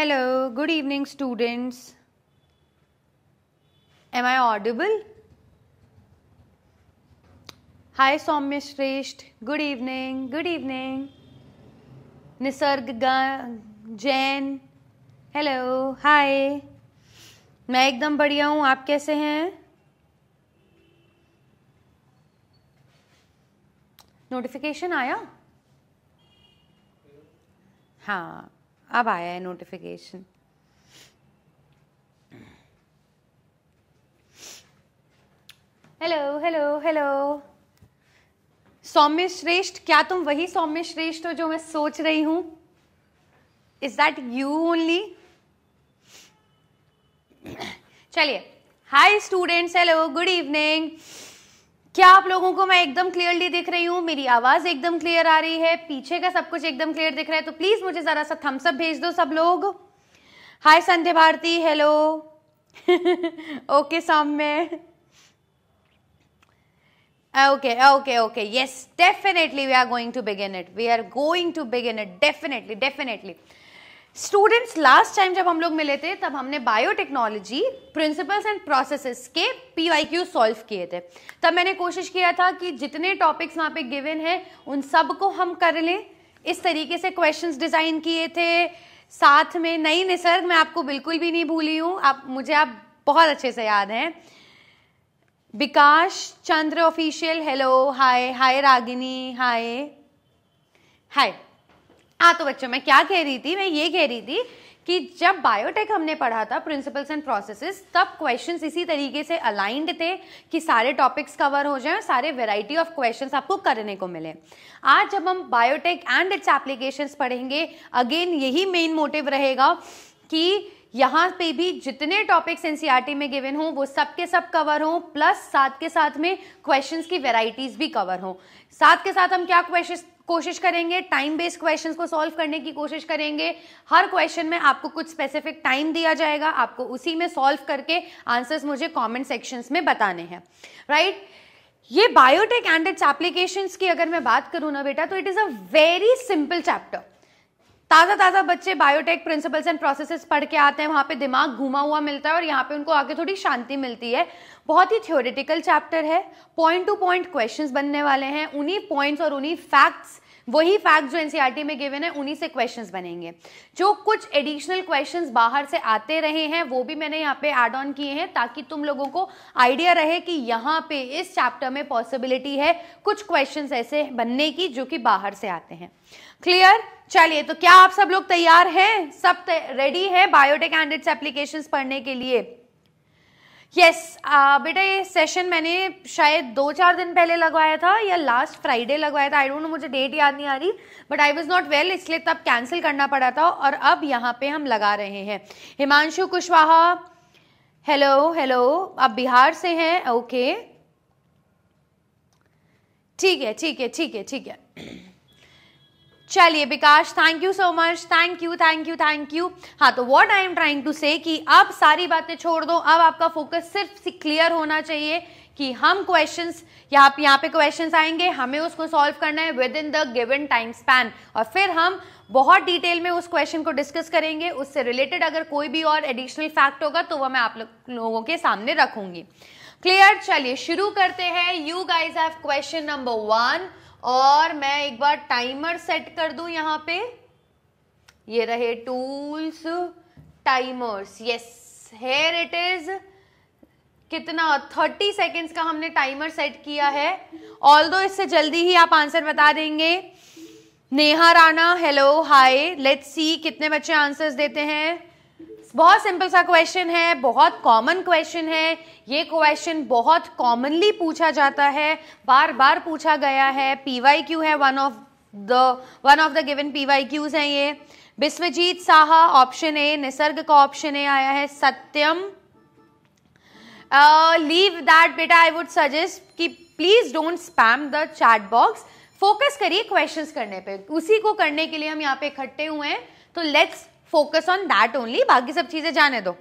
Hello good evening students am I audible hi Saumya Shreshth good evening good evening Nisarg Jain hello hi मैं एकदम बढ़िया हूँ आप कैसे हैं नोटिफिकेशन आया हाँ अब आया है notification hello hello hello Saumya Shreshth क्या तुम वही सौम्य श्रेष्ठ हो जो मैं सोच रही हूं इज दैट यू ओनली चलिए hi students hello good evening क्या आप लोगों को मैं एकदम क्लियरली दिख रही हूँ मेरी आवाज एकदम क्लियर आ रही है पीछे का सब कुछ एकदम क्लियर दिख रहा है तो प्लीज मुझे जरा सा थम्सअप भेज दो सब लोग hi Sandhya Bharti hello okay Saumya okay okay okay yes definitely we are going to begin it we are going to begin it definitely definitely students last time जब हम लोग मिले थे तब हमने बायोटेक्नोलॉजी प्रिंसिपल्स एंड प्रोसेसेस के पी वाई क्यू सॉल्व किए थे तब मैंने कोशिश किया था कि जितने टॉपिक्स वहाँ पे गिवन हैं उन सब को हम कर लें इस तरीके से क्वेश्चंस डिज़ाइन किए थे साथ में नई निसर्ग मैं आपको बिल्कुल भी नहीं भूली हूँ आप मुझे आप बहुत अच्छे से याद हैं Vikas Chandra official hello hi hi Ragini hi hi हाँ तो बच्चों मैं क्या कह रही थी मैं ये कह रही थी कि जब बायोटेक हमने पढ़ा था प्रिंसिपल्स एंड प्रोसेसेस तब क्वेश्चंस इसी तरीके से अलाइंड थे कि सारे टॉपिक्स कवर हो जाएं और सारे वैरायटी ऑफ क्वेश्चंस आपको करने को मिले आज जब हम बायोटेक एंड इट्स एप्लीकेशंस पढ़ेंगे अगेन यही मेन मोटिव रहेगा कि यहाँ पे भी जितने टॉपिक्स एन में गिवन हो वो सब के सब कवर हो प्लस साथ के साथ में क्वेश्चंस की वैरायटीज भी कवर हो साथ के साथ हम क्या क्वेश्चन कोशिश करेंगे टाइम बेस्ड क्वेश्चंस को सॉल्व करने की कोशिश करेंगे हर क्वेश्चन में आपको कुछ स्पेसिफिक टाइम दिया जाएगा आपको उसी में सॉल्व करके आंसर्स मुझे कमेंट सेक्शंस में बताने हैं राइट right? ये बायोटेक एंड इट्स एप्लीकेशंस की अगर मैं बात करूँ ना बेटा तो it is a very simple chapter ताज़ा ताज़ा बच्चे बायोटेक प्रिंसिपल्स एंड प्रोसेसेस पढ़ के आते हैं वहाँ पे दिमाग घूमा हुआ मिलता है और यहाँ पे उनको आगे थोड़ी शांति मिलती है बहुत ही थियोरिटिकल चैप्टर है पॉइंट टू पॉइंट क्वेश्चंस बनने वाले हैं उन्हीं पॉइंट्स और उन्हीं फैक्ट्स वही फैक्ट जो एनसीईआरटी e में गिवन है उन्हीं से क्वेश्चंस बनेंगे जो कुछ एडिशनल क्वेश्चंस बाहर से आते रहे हैं वो भी मैंने यहाँ पे एड ऑन किए हैं ताकि तुम लोगों को आइडिया रहे कि यहाँ पे इस चैप्टर में पॉसिबिलिटी है कुछ क्वेश्चंस ऐसे बनने की जो कि बाहर से आते हैं क्लियर चलिए तो क्या आप सब लोग तैयार हैं सब रेडी हैं बायोटेक एंड्रेड्स एप्लीकेशंस पढ़ने के लिए यस yes, बेटा ये सेशन मैंने शायद दो चार दिन पहले लगवाया था या लास्ट फ्राइडे लगवाया था आई डोंट नो मुझे डेट याद नहीं आ रही but I was not well इसलिए तब कैंसिल करना पड़ा था और अब यहाँ पे हम लगा रहे हैं हिमांशु कुशवाहा हेलो हेलो आप बिहार से हैं ओके ठीक है ठीक है ठीक है ठीक है चलिए Vikas thank you so much thank you thank you thank you हाँ तो what I am trying to say कि अब सारी बातें छोड़ दो अब आपका फोकस सिर्फ क्लियर होना चाहिए कि हम क्वेश्चंस या आप यहाँ पे क्वेश्चंस आएंगे हमें उसको सॉल्व करना है within the given time span और फिर हम बहुत डिटेल में उस क्वेश्चन को डिस्कस करेंगे उससे रिलेटेड अगर कोई भी और एडिशनल फैक्ट होगा तो वह मैं आप लोगों के सामने रखूंगी क्लियर चलिए शुरू करते हैं you guys have question number one और मैं एक बार टाइमर सेट कर दूं यहाँ पे ये रहे tools timers yes here it is कितना थर्टी सेकेंड्स का हमने टाइमर सेट किया है ऑल दो इससे जल्दी ही आप आंसर बता देंगे Neha Rana hello hi let's see कितने बच्चे आंसर्स देते हैं बहुत सिंपल सा क्वेश्चन है बहुत कॉमन क्वेश्चन है ये क्वेश्चन बहुत कॉमनली पूछा जाता है बार बार पूछा गया है पीवाई क्यू है one of the one of the given P Y Qs हैं ये विश्वजीत साहा ऑप्शन ए निसर्ग का ऑप्शन ए आया है सत्यम लीव दैट बेटा आई वुड सजेस्ट कि please don't spam the chat box focus करिए क्वेश्चंस करने पे उसी को करने के लिए हम यहाँ पे इकट्ठे हुए हैं तो let's focus on that only बाकी सब चीजें जाने दो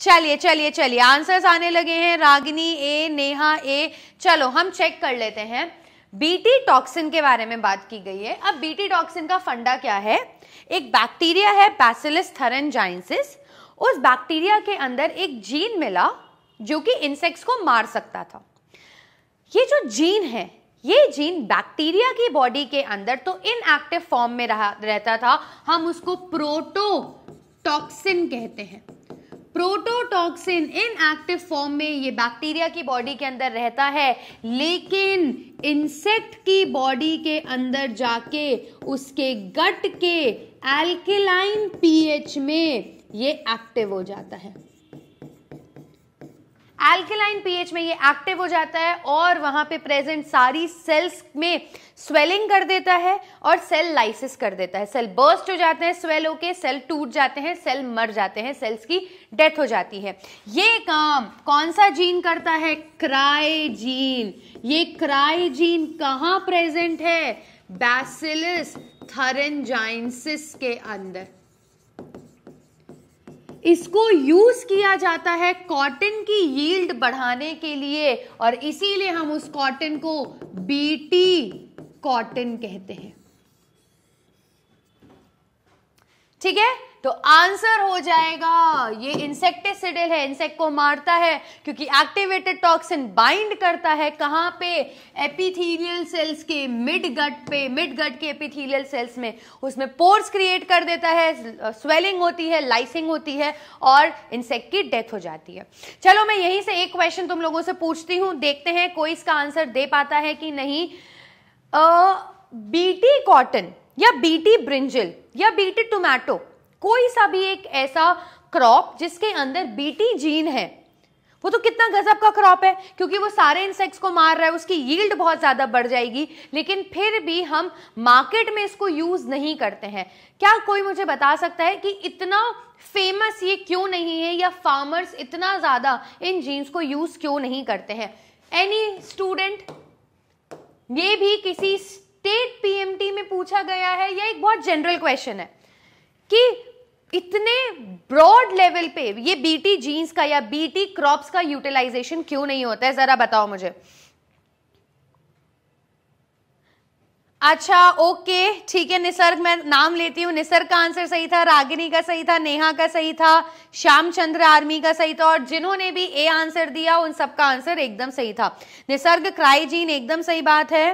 चलिए चलिए चलिए आंसर्स आने लगे हैं रागिनी ए नेहा ए चलो हम चेक कर लेते हैं बीटी टॉक्सिन के बारे में बात की गई है अब बीटी टॉक्सिन का फंडा क्या है एक बैक्टीरिया है बैसिलस थरेंजाइंसिस उस बैक्टीरिया के अंदर एक जीन मिला जो कि इंसेक्ट्स को मार सकता था ये जो जीन है ये जीन बैक्टीरिया की बॉडी के अंदर तो इनएक्टिव फॉर्म में रहा रहता था हम उसको प्रोटोटॉक्सिन कहते हैं प्रोटोटॉक्सिन इनएक्टिव फॉर्म में ये बैक्टीरिया की बॉडी के अंदर रहता है लेकिन इंसेक्ट की बॉडी के अंदर जाके उसके गट के एल्केलाइन पीएच में ये एक्टिव हो जाता है एल्केलाइन पीएच में ये एक्टिव हो जाता है और वहां पे प्रेजेंट सारी सेल्स में स्वेलिंग कर देता है और सेल लाइसिस कर देता है सेल बर्स्ट हो जाते हैं स्वेल होके सेल टूट जाते हैं सेल मर जाते हैं सेल्स की डेथ हो जाती है ये काम कौन सा जीन करता है क्राई जीन ये क्राई जीन कहाँ प्रेजेंट है बैसिलिस थरनजाइंसिस के अंदर इसको यूज किया जाता है कॉटन की यील्ड बढ़ाने के लिए और इसीलिए हम उस कॉटन को बीटी कॉटन कहते हैं ठीक है तो आंसर हो जाएगा ये इंसेक्टिसिडल है इंसेक्ट को मारता है क्योंकि एक्टिवेटेड टॉक्सिन बाइंड करता है कहाँ पे एपिथीलियल सेल्स के मिड गट पे मिड गट के एपिथीलियल सेल्स में उसमें पोर्स क्रिएट कर देता है स्वेलिंग होती है लाइसिंग होती है और इंसेक्ट की डेथ हो जाती है चलो मैं यहीं से एक क्वेश्चन तुम लोगों से पूछती हूँ देखते हैं कोई इसका आंसर दे पाता है कि नहीं बीटी कॉटन या बीटी ब्रिंजल या बीटी टोमैटो कोई सा भी एक ऐसा क्रॉप जिसके अंदर बीटी जीन है वो तो कितना गजब का क्रॉप है क्योंकि वो सारे इंसेक्ट्स को मार रहा है उसकी यील्ड बहुत ज़्यादा बढ़ जाएगी लेकिन फिर भी हम मार्केट में इसको यूज़ नहीं करते हैं क्या कोई मुझे बता सकता है कि इतना फेमस ये क्यों नहीं है या फार्मर्स इतना ज़्यादा इन जीन्स को यूज़ क्यों नहीं करते हैं एनी स्टूडेंट ये भी किसी स्टेट पीएमटी में पूछा गया है या एक बहुत जनरल क्वेश्चन है कि इतने ब्रॉड लेवल पे ये बीटी जीन्स का या बीटी क्रॉप्स का यूटिलाइजेशन क्यों नहीं होता है जरा बताओ मुझे अच्छा ओके ठीक है निसर्ग मैं नाम लेती हूँ निसर्ग का आंसर सही था रागिनी का सही था नेहा का सही था श्यामचंद्र आर्मी का सही था और जिन्होंने भी ए आंसर दिया उन सबका आंसर एकदम सही था निसर्ग जीन एकदम सही बात है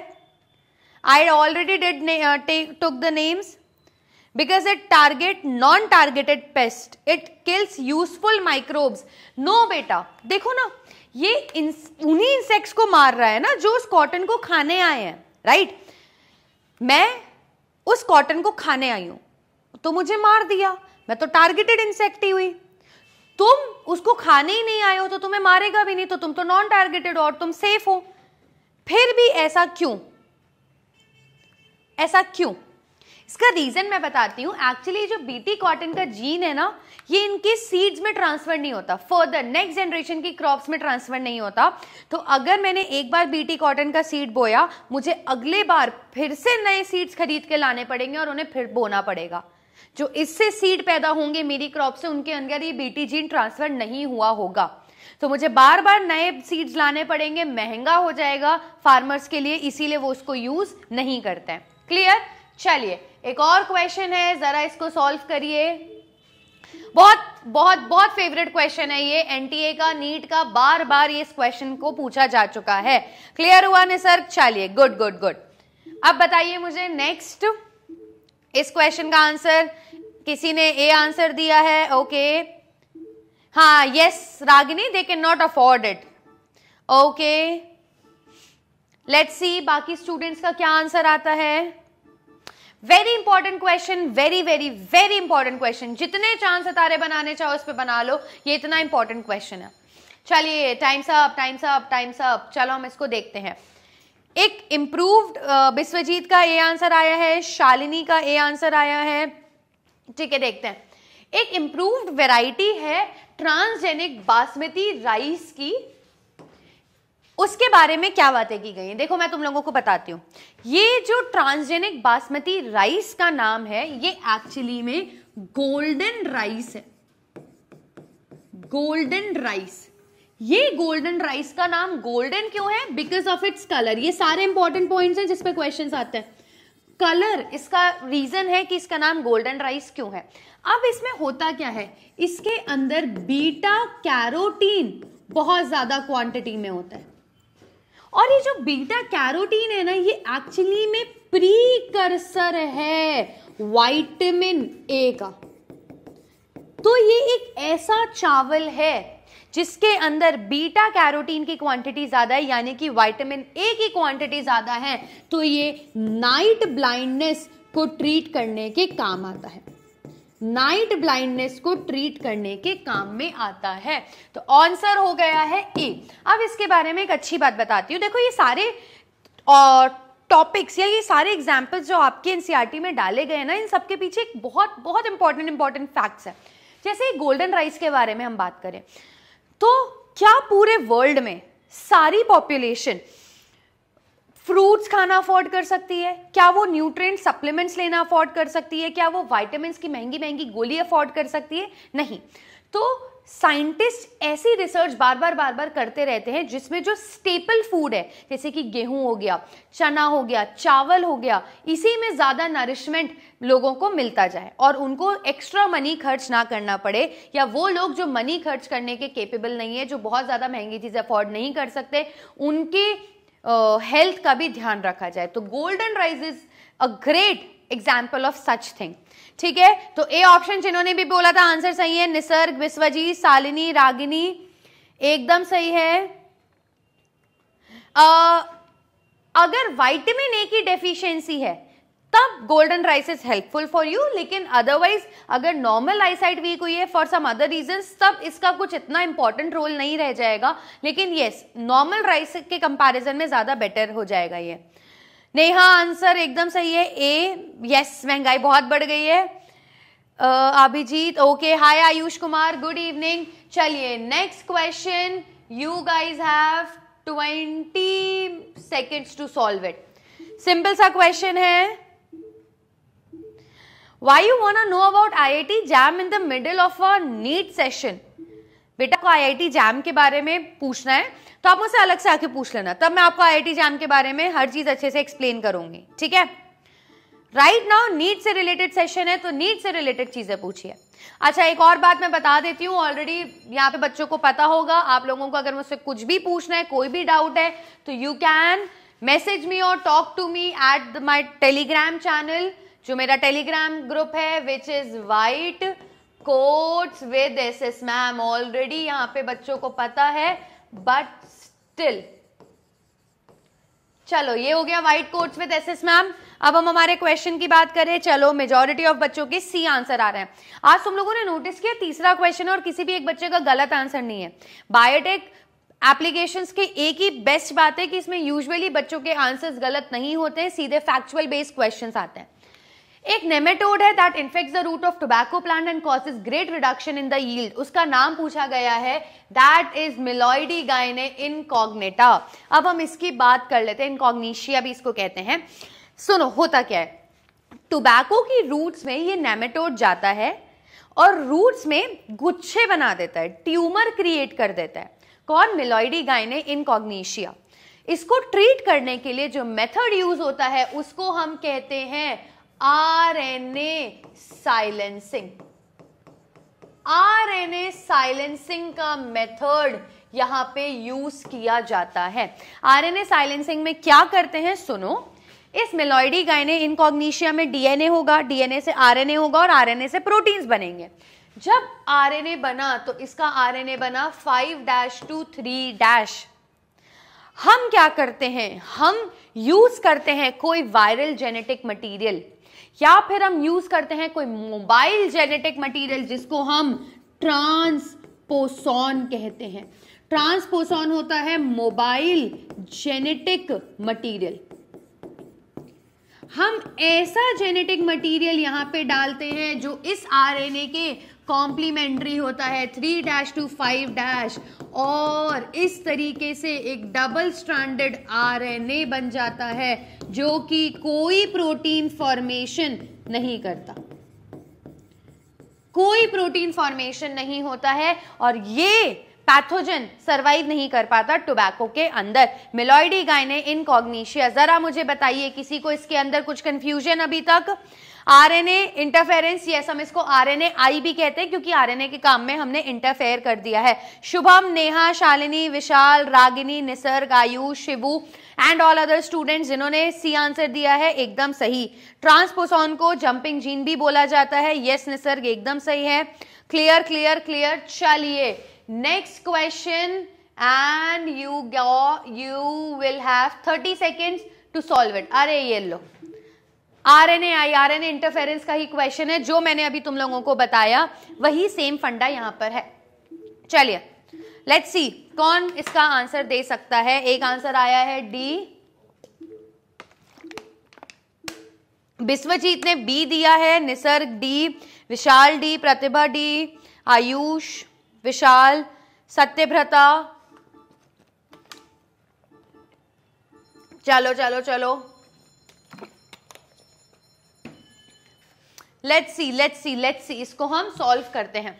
I already did took the names because it target non-targeted pest. It kills useful microbes. No बेटा देखो ना ये उन्हीं इंसेक्ट्स को मार रहा है ना जो उस कॉटन को खाने आए हैं राइट मैं उस कॉटन को खाने आई हूं तो मुझे मार दिया मैं तो टारगेटेड इंसेक्ट ही हुई तुम उसको खाने ही नहीं आए हो तो तुम्हें मारेगा भी नहीं तो तुम तो नॉन टारगेटेड हो और तुम सेफ हो फिर भी ऐसा क्यों ऐसा क्यों इसका रीज़न मैं बताती हूँ एक्चुअली जो बीटी कॉटन का जीन है ना ये इनके सीड्स में ट्रांसफ़र नहीं होता फर्दर नेक्स्ट जनरेशन की क्रॉप्स में ट्रांसफ़र नहीं होता तो अगर मैंने एक बार बीटी कॉटन का सीड बोया मुझे अगले बार फिर से नए सीड्स खरीद के लाने पड़ेंगे और उन्हें फिर बोना पड़ेगा जो इससे सीड पैदा होंगे मेरी क्रॉप से उनके अंदर ये बीटी जीन ट्रांसफ़र नहीं हुआ होगा तो मुझे बार बार नए सीड्स लाने पड़ेंगे महंगा हो जाएगा फार्मर्स के लिए इसीलिए वो उसको यूज़ नहीं करते हैं क्लियर चलिए एक और क्वेश्चन है जरा इसको सॉल्व करिए बहुत बहुत बहुत फेवरेट क्वेश्चन है ये एनटीए का नीट का बार बार ये इस क्वेश्चन को पूछा जा चुका है क्लियर हुआ सर चलिए गुड गुड गुड अब बताइए मुझे नेक्स्ट इस क्वेश्चन का आंसर किसी ने ए आंसर दिया है ओके हाँ yes Ragini they can not afford it okay let's see बाकी स्टूडेंट्स का क्या आंसर आता है very important question very very very important question जितने चांद सितारे बनाने चाहो उस पर बना लो ये इतना इंपॉर्टेंट क्वेश्चन है चलिए times up times up times up चलो हम इसको देखते हैं एक इम्प्रूव्ड विश्वजीत का ए आंसर आया है शालिनी का ए आंसर आया है ठीक है देखते हैं एक इम्प्रूव्ड वेराइटी है ट्रांसजेनिक बासमती राइस की उसके बारे में क्या बातें की गई हैं देखो मैं तुम लोगों को बताती हूँ ये जो ट्रांसजेनिक बासमती राइस का नाम है ये एक्चुअली में गोल्डन राइस है गोल्डन राइस ये गोल्डन राइस का नाम गोल्डन क्यों है बिकॉज ऑफ इट्स कलर ये सारे इंपॉर्टेंट पॉइंट्स हैं जिसपे क्वेश्चंस आते हैं कलर इसका रीजन है कि इसका नाम गोल्डन राइस क्यों है अब इसमें होता क्या है इसके अंदर बीटा कैरोटीन बहुत ज्यादा क्वांटिटी में होता है और ये जो बीटा कैरोटीन है ना ये एक्चुअली में प्रीकर्सर है वाइटमिन ए का तो ये एक ऐसा चावल है जिसके अंदर बीटा कैरोटीन की क्वांटिटी ज़्यादा है यानी कि वाइटामिन ए की क्वांटिटी ज़्यादा है तो ये नाइट ब्लाइंडनेस को ट्रीट करने के काम आता है नाइट ब्लाइंडनेस को ट्रीट करने के काम में आता है तो आंसर हो गया है ए अब इसके बारे में एक अच्छी बात बताती हूँ देखो ये सारे और टॉपिक्स या ये सारे एग्जाम्पल्स जो आपके एनसीईआरटी e में डाले गए हैं ना इन सबके पीछे एक बहुत बहुत इंपॉर्टेंट इंपॉर्टेंट फैक्ट्स है जैसे गोल्डन राइस के बारे में हम बात करें तो क्या पूरे वर्ल्ड में सारी पॉपुलेशन फ्रूट्स खाना अफोर्ड कर सकती है क्या वो न्यूट्रिएंट सप्लीमेंट्स लेना अफोर्ड कर सकती है क्या वो वाइटामिन की महंगी महंगी गोली अफोर्ड कर सकती है नहीं तो साइंटिस्ट ऐसी रिसर्च बार बार बार बार करते रहते हैं जिसमें जो स्टेपल फूड है जैसे कि गेहूं हो गया चना हो गया चावल हो गया इसी में ज़्यादा नरिशमेंट लोगों को मिलता जाए और उनको एक्स्ट्रा मनी खर्च ना करना पड़े या वो लोग जो मनी खर्च करने के केपेबल नहीं है जो बहुत ज़्यादा महंगी चीज़ें अफोर्ड नहीं कर सकते उनके हेल्थ का भी ध्यान रखा जाए तो golden rice is a great example of such thing ठीक है तो ए ऑप्शन जिन्होंने भी बोला था आंसर सही है निसर्ग विश्वजी सालिनी रागिनी एकदम सही है आ, अगर वाइटमिन ए की डेफिशिएंसी है तब golden rice is helpful for you लेकिन अदरवाइज अगर नॉर्मल आईसाइट वीक हुई है फॉर सम अदर रीजन तब इसका कुछ इतना इंपॉर्टेंट रोल नहीं रह जाएगा लेकिन येस नॉर्मल राइस के कंपेरिजन में ज़्यादा बेटर हो जाएगा ये नेहा आंसर एकदम सही है ए यस महंगाई बहुत बढ़ गई है Abhijeet okay hi Ayush Kumar good evening चलिए next question you guys have twenty seconds to solve it simple सा क्वेश्चन है why you want to know about IIT jam in the middle of a neat session बेटा को IIT jam के बारे में पूछना है तो आप मुझसे अलग से आके पूछ लेना तब मैं आपको IIT जैम के बारे में हर चीज अच्छे से एक्सप्लेन करूंगी ठीक है राइट नाउ नीट से रिलेटेड सेशन है तो नीट से रिलेटेड चीजें पूछिए अच्छा एक और बात मैं बता देती हूँ ऑलरेडी यहाँ पे बच्चों को पता होगा आप लोगों को अगर मुझसे कुछ भी पूछना है कोई भी डाउट है तो यू कैन मैसेज मी और talk to me at my Telegram channel जो मेरा टेलीग्राम ग्रुप है which is white quotes with S S ma'am already यहां पे बच्चों को पता है बट स्टिल चलो ये हो गया white coats with S S ma'am अब हम हमारे क्वेश्चन की बात करें चलो मेजोरिटी ऑफ बच्चों के सी आंसर आ रहे हैं आज तुम लोगों ने नोटिस किया तीसरा क्वेश्चन और किसी भी एक बच्चे का गलत आंसर नहीं है बायोटेक एप्लीकेशन के एक ही बेस्ट बात है कि इसमें यूजुअली बच्चों के आंसर्स गलत नहीं होते हैं सीधे फैक्चुअल बेस्ड क्वेश्चन आते हैं एक नेमेटोड है that infect the root of tobacco plant and causes great reduction in the yield उसका नाम पूछा गया है दैट इज मिलोइडी गायने इनकॉग्नेटा अब हम इसकी बात कर लेते हैं इनकॉग्निशिया भी इसको कहते हैं सुनो होता क्या है टोबैको की रूट्स में ये नेमेटोड जाता है और रूट्स में गुच्छे बना देता है ट्यूमर क्रिएट कर देता है कौन मिलोइडी गायने इनकॉग्निशिया इसको ट्रीट करने के लिए जो मेथड यूज होता है उसको हम कहते हैं R N A silencing R N A silencing का मेथड यहां पे यूज किया जाता है आर एन ए साइलेंसिंग में क्या करते हैं सुनो इस मेलॉइडी गायने इनकॉग्निशिया में डीएनए होगा डीएनए से आरएनए होगा और आरएनए से प्रोटीन्स बनेंगे जब आरएनए बना तो इसका आरएनए बना five dash two three dash हम क्या करते हैं हम यूज करते हैं कोई वायरल जेनेटिक मटेरियल या फिर हम यूज करते हैं कोई मोबाइल जेनेटिक मटेरियल जिसको हम ट्रांसपोसॉन कहते हैं ट्रांसपोसॉन होता है मोबाइल जेनेटिक मटेरियल हम ऐसा जेनेटिक मटेरियल यहां पे डालते हैं जो इस आरएनए के कॉम्प्लीमेंट्री होता है three dash two five dash और इस तरीके से एक डबल एन ए बन जाता है जो कि कोई प्रोटीन फॉर्मेशन नहीं करता कोई प्रोटीन फॉर्मेशन नहीं होता है और ये पैथोजन सरवाइव नहीं कर पाता टोबैको के अंदर मिलोइडी गायने इनकॉग्निशिया जरा मुझे बताइए किसी को इसके अंदर कुछ कंफ्यूजन अभी तक आरएनए इंटरफेरेंस यस हम इसको आरएनए आई भी कहते हैं क्योंकि आरएनए के काम में हमने इंटरफेयर कर दिया है Shubham Neha Shalini Vishal Ragini Nisarg Ayush Shivu and all other student जिन्होंने सी आंसर दिया है एकदम सही ट्रांसपोसॉन को जंपिंग जीन भी बोला जाता है यस निसर्ग एकदम सही है क्लियर क्लियर क्लियर चलिए next question and you go you will have thirty second to solve it अरे ये लो आरएनए आई इंटरफेरेंस का ही क्वेश्चन है जो मैंने अभी तुम लोगों को बताया वही सेम फंडा यहां पर है चलिए लेट्स सी कौन इसका आंसर दे सकता है एक आंसर आया है डी विश्वजीत ने बी दिया है Nisarg D Vishal D Pratibha D Ayush Vishal Satyabrata चलो चलो चलो let's see let's see let's see इसको हम सॉल्व करते हैं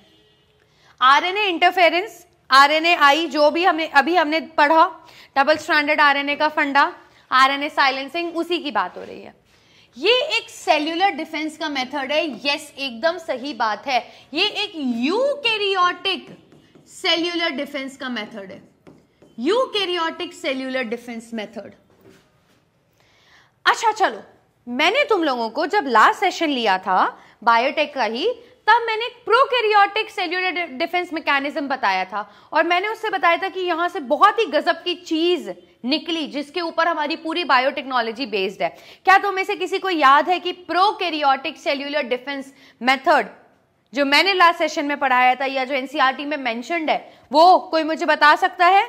आरएनए इंटरफेरेंस आरएनए आई जो भी हमने अभी हमने पढ़ा डबल स्ट्रैंडर्ड आरएनए का फंडा आरएनए साइलेंसिंग उसी की बात हो रही है ये एक सेल्यूलर डिफेंस का मेथड है यस एकदम सही बात है ये एक यूकैरियोटिक सेल्यूलर डिफेंस का मेथड है यूकैरियोटिक सेल्यूलर डिफेंस मेथड अच्छा चलो मैंने तुम लोगों को जब लास्ट सेशन लिया था बायोटेक का ही तब मैंने एक प्रोकैरियोटिक सेल्यूलर डिफेंस मैकेनिज्म बताया था और मैंने उससे बताया था कि यहां से बहुत ही गजब की चीज निकली जिसके ऊपर हमारी पूरी बायोटेक्नोलॉजी बेस्ड है क्या तुम्हें से किसी को याद है कि प्रोकैरियोटिक सेल्यूलर डिफेंस मेथड जो मैंने लास्ट सेशन में पढ़ाया था या जो एनसीईआरटी e में मेंशनड है वो कोई मुझे बता सकता है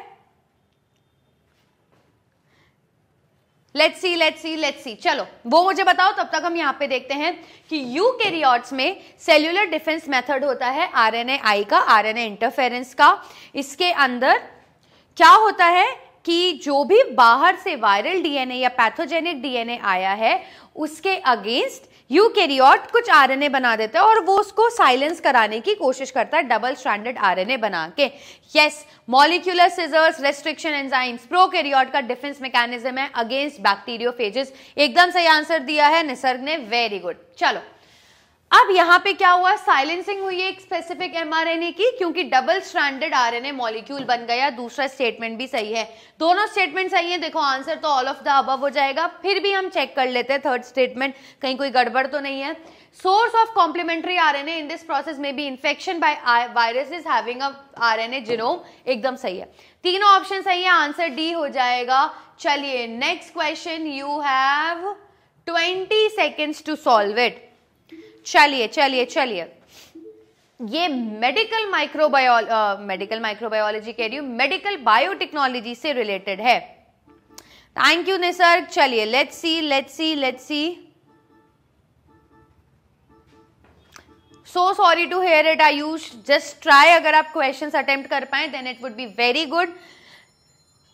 let see let see let see चलो वो मुझे बताओ तब तक हम यहाँ पे देखते हैं कि यू यूकैरियोट्स में सेल्यूलर डिफेंस मेथड होता है आर एन ए आई का आर एन ए इंटरफेरेंस का इसके अंदर क्या होता है कि जो भी बाहर से वायरल डीएनए या पैथोजेनिक डीएनए आया है उसके अगेंस्ट यूकेरियोट कुछ आरएनए बना देता है और वो उसको साइलेंस कराने की कोशिश करता है डबल स्ट्रैंडेड आरएनए बना के yes molecular scissors restriction enzymes prokaryote का डिफेंस मैकेनिज्म है अगेंस्ट बैक्टीरियोफेजेस एकदम सही आंसर दिया है निसर्ग ने वेरी गुड चलो अब यहाँ पे क्या हुआ साइलेंसिंग हुई है एक स्पेसिफिक एमआरएनए की क्योंकि डबल स्ट्रैंडेड आरएनए मॉलिक्यूल बन गया दूसरा स्टेटमेंट भी सही है दोनों स्टेटमेंट सही है देखो आंसर तो ऑल ऑफ द अबव हो जाएगा फिर भी हम चेक कर लेते हैं थर्ड स्टेटमेंट कहीं कोई गड़बड़ तो नहीं है source of complementary R in this process में B infection by virus is having a RNA genome एकदम सही है तीनों ऑप्शन सही है आंसर डी हो जाएगा चलिए next question you have twenty seconds to solve it चलिए चलिए चलिए ये मेडिकल माइक्रोबायोल मेडिकल माइक्रोबायोलॉजी कह रही हूँ मेडिकल बायोटेक्नोलॉजी से रिलेटेड है थैंक यू निसर्ग चलिए let's see let's see let's see so sorry to hear it I use just try अगर आप क्वेश्चन अटेम्प्ट कर पाए then it would be very good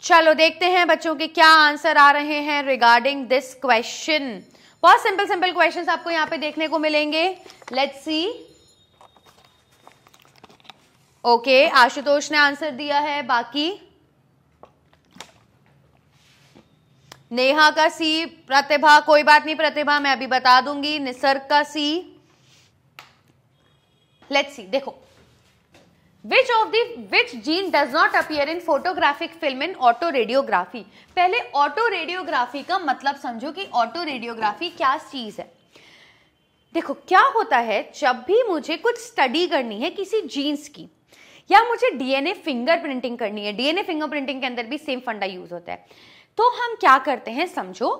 चलो देखते हैं बच्चों के क्या आंसर आ रहे हैं रिगार्डिंग दिस क्वेश्चन बहुत सिंपल सिंपल क्वेश्चंस आपको यहां पे देखने को मिलेंगे लेट्स सी ओके आशुतोष ने आंसर दिया है बाकी नेहा का सी प्रतिभा कोई बात नहीं प्रतिभा मैं अभी बता दूंगी निसर्ग का सी लेट्स सी देखो which of the which gene does not appear in photographic film in autoradiography पहले ऑटो रेडियोग्राफी का मतलब समझो कि ऑटो रेडियोग्राफी क्या चीज़ है देखो क्या होता है जब भी मुझे कुछ स्टडी करनी है किसी जीन्स की या मुझे डीएनए फिंगर प्रिंटिंग करनी है डीएनए फिंगर प्रिंटिंग के अंदर भी सेम फंडा यूज होता है तो हम क्या करते हैं समझो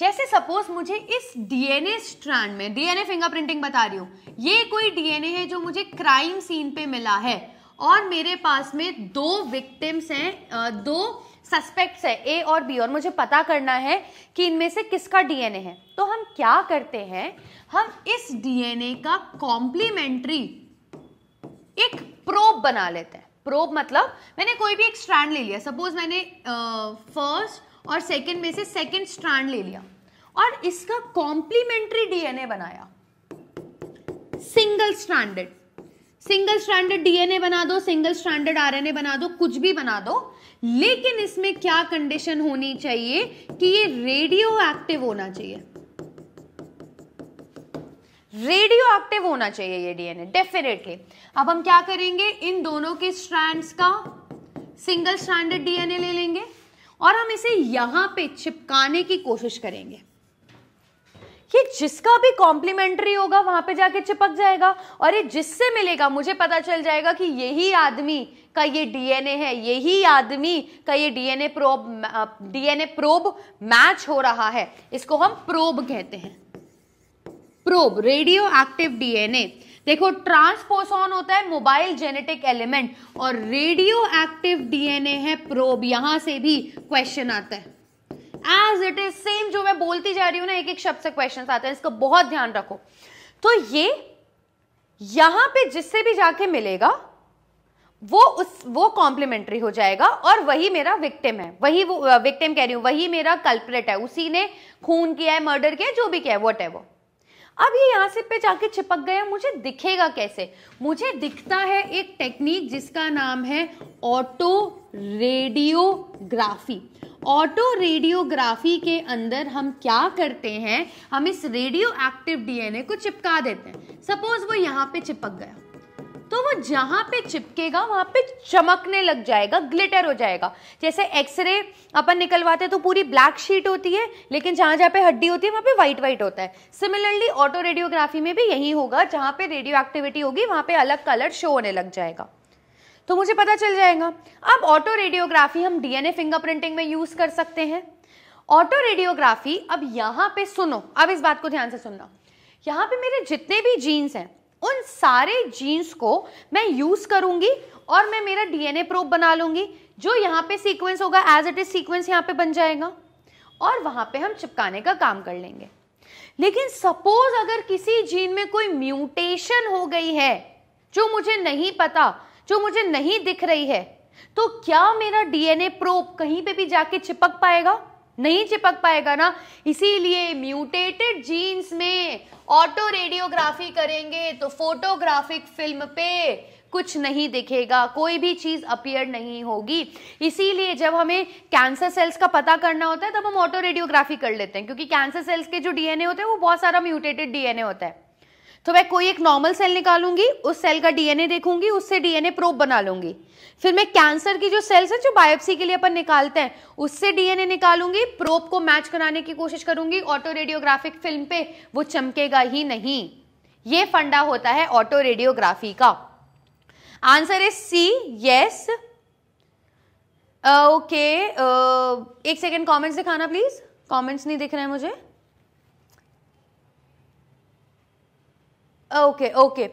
जैसे सपोज मुझे इस डीएनए स्ट्रैंड में डीएनए फिंगरप्रिंटिंग बता रही हूँ ये कोई डीएनए है जो मुझे क्राइम सीन पे मिला है और मेरे पास में दो विक्टिम्स हैं दो सस्पेक्ट्स हैं ए और बी और मुझे पता करना है कि इनमें से किसका डीएनए है तो हम क्या करते हैं हम इस डीएनए का कॉम्प्लीमेंट्री एक प्रोब बना लेते हैं प्रोब मतलब मैंने कोई भी एक स्ट्रैंड ले लिया सपोज मैंने फर्स्ट और सेकेंड में से सेकेंड स्ट्रांड ले लिया और इसका कॉम्प्लीमेंट्री डीएनए बनाया single standard single standard DNA बना दो सिंगल स्टैंडर्ड आरएनए बना दो कुछ भी बना दो लेकिन इसमें क्या कंडीशन होनी चाहिए कि ये रेडियो एक्टिव होना चाहिए रेडियो एक्टिव होना चाहिए ये डीएनए डेफिनेटली अब हम क्या करेंगे इन दोनों के स्ट्रैंड्स का सिंगल स्टैंडर्ड डीएनए ले लेंगे और हम इसे यहां पे चिपकाने की कोशिश करेंगे ये जिसका भी कॉम्प्लीमेंट्री होगा वहां पे जाके चिपक जाएगा और ये जिससे मिलेगा मुझे पता चल जाएगा कि यही आदमी का ये डीएनए है यही आदमी का ये DNA probe DNA probe match हो रहा है इसको हम प्रोब कहते हैं प्रोब रेडियो एक्टिव डीएनए देखो ट्रांसपोसॉन होता है मोबाइल जेनेटिक एलिमेंट और रेडियो एक्टिव डीएनए है प्रोब यहां से भी क्वेश्चन आता है एज इट इज सेम जो मैं बोलती जा रही हूं ना एक एक शब्द से क्वेश्चन आते हैं इसका बहुत ध्यान रखो तो ये यहां पे जिससे भी जाके मिलेगा वो उस वो कॉम्प्लीमेंट्री हो जाएगा और वही मेरा विक्टिम है वही वो विक्टिम कह रही हूं वही मेरा कल्प्रेट है उसी ने खून किया है मर्डर किया है जो भी किया है वट है वो अब ये यहाँ से पे जाके चिपक गया मुझे दिखेगा कैसे मुझे दिखता है एक टेक्निक जिसका नाम है ऑटो रेडियोग्राफी ऑटो रेडियोग्राफी के अंदर हम क्या करते हैं हम इस रेडियो एक्टिव डीएनए को चिपका देते हैं सपोज वो यहाँ पे चिपक गया तो वो जहाँ पे चिपकेगा वहाँ पे चमकने लग जाएगा ग्लिटर हो जाएगा जैसे एक्सरे अपन निकलवाते तो पूरी ब्लैक शीट होती है लेकिन जहाँ जहाँ पे हड्डी होती है वहाँ पे वाइट वाइट होता है सिमिलरली ऑटो रेडियोग्राफी में भी यही होगा जहाँ पे रेडियो एक्टिविटी होगी वहाँ पे अलग कलर शो होने लग जाएगा तो मुझे पता चल जाएगा अब ऑटो रेडियोग्राफी हम डीएनए फिंगरप्रिंटिंग में यूज कर सकते हैं ऑटो रेडियोग्राफी अब यहाँ पे सुनो अब इस बात को ध्यान से सुनना यहाँ पे मेरे जितने भी जीन्स हैं उन सारे जीन्स को मैं यूज़ करूंगी और मैं मेरा डीएनए प्रोब बना लूंगी जो यहाँ पे सीक्वेंस होगा एज इट इज़ सीक्वेंस यहाँ पे बन जाएगा और वहां पे हम चिपकाने का काम कर लेंगे लेकिन सपोज अगर किसी जीन में कोई म्यूटेशन हो गई है जो मुझे नहीं पता जो मुझे नहीं दिख रही है तो क्या मेरा डीएनए प्रोब कहीं पे भी जाके चिपक पाएगा नहीं चिपक पाएगा ना इसीलिए म्यूटेटेड जीन्स में ऑटो रेडियोग्राफी करेंगे तो फोटोग्राफिक फिल्म पे कुछ नहीं दिखेगा कोई भी चीज़ अपियर नहीं होगी इसीलिए जब हमें कैंसर सेल्स का पता करना होता है तब हम ऑटो रेडियोग्राफी कर लेते हैं क्योंकि कैंसर सेल्स के जो डीएनए होते हैं वो बहुत सारा म्यूटेटेड डीएनए होता है तो मैं कोई एक नॉर्मल सेल निकालूंगी उस सेल का डीएनए देखूंगी उससे डीएनए प्रोब बना लूंगी फिर मैं कैंसर की जो सेल्स हैं जो बायोप्सी के लिए अपन निकालते हैं उससे डीएनए निकालूंगी प्रोब को मैच कराने की कोशिश करूंगी ऑटो रेडियोग्राफिक फिल्म पे वो चमकेगा ही नहीं ये फंडा होता है ऑटो रेडियोग्राफी का answer is C yes okay एक सेकेंड कॉमेंट्स दिखाना प्लीज कॉमेंट्स नहीं दिख रहे हैं मुझे okay okay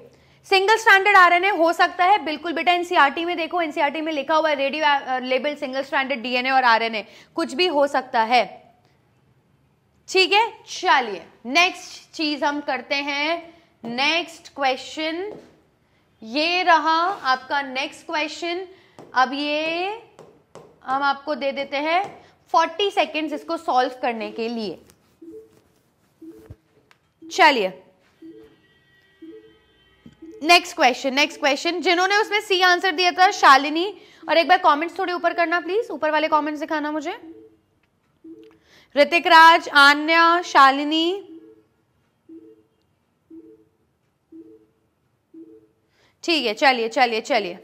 single standard RNA हो सकता है बिल्कुल बेटा एनसीआरटी e में देखो एनसीआरटी e में लिखा हुआ है radio label single standard DNA और आरएनए कुछ भी हो सकता है ठीक है चलिए नेक्स्ट चीज हम करते हैं नेक्स्ट क्वेश्चन ये रहा आपका नेक्स्ट क्वेश्चन अब ये हम आपको दे देते हैं फोर्टी सेकेंड्स इसको सॉल्व करने के लिए चलिए नेक्स्ट क्वेश्चन नेक्स्ट क्वेश्चन जिन्होंने उसमें सी आंसर दिया था शालिनी और एक बार कमेंट्स थोड़े ऊपर करना प्लीज ऊपर वाले कमेंट्स दिखाना मुझे ऋतिक राज आन्या शालिनी ठीक है चलिए चलिए चलिए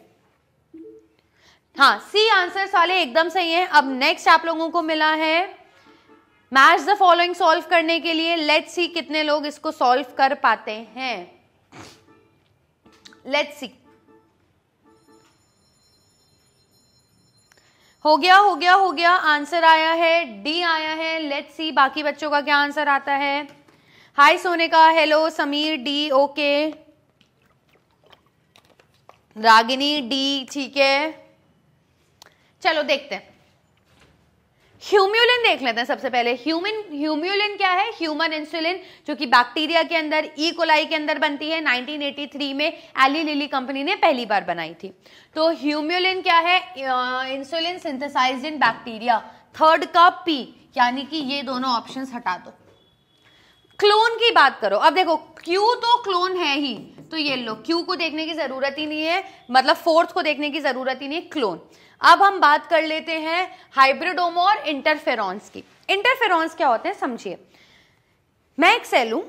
हाँ सी आंसर वाले एकदम सही है अब नेक्स्ट आप लोगों को मिला है मैच द फॉलोइंग सॉल्व करने के लिए लेट्स सी कितने लोग इसको सॉल्व कर पाते हैं लेट्स सी हो गया हो गया हो गया आंसर आया है डी आया है लेट्स सी बाकी बच्चों का क्या आंसर आता है हाय सोने का hello Sameer D okay Ragini D ठीक है चलो देखते हैं ह्यूम्यूलिन देख लेते हैं सबसे पहले ह्यूमन ह्यूम्यूलिन क्या है ह्यूमन इंसुलिन जो कि बैक्टीरिया के अंदर ई e. कोलाई के अंदर बनती है 1983 में एली लिली कंपनी ने पहली बार बनाई थी तो ह्यूम्यूलिन क्या है insulin synthesise in bacteria third का पी यानी कि ये दोनों ऑप्शन हटा दो क्लोन की बात करो अब देखो क्यू तो क्लोन है ही तो ये लो क्यू को देखने की जरूरत ही नहीं है मतलब फोर्थ को देखने की जरूरत ही नहीं है क्लोन अब हम बात कर लेते हैं हाइब्रिडोमो और इंटरफेरॉन्स की इंटरफेरॉन्स क्या होते हैं समझिए मैं एक सेल हूं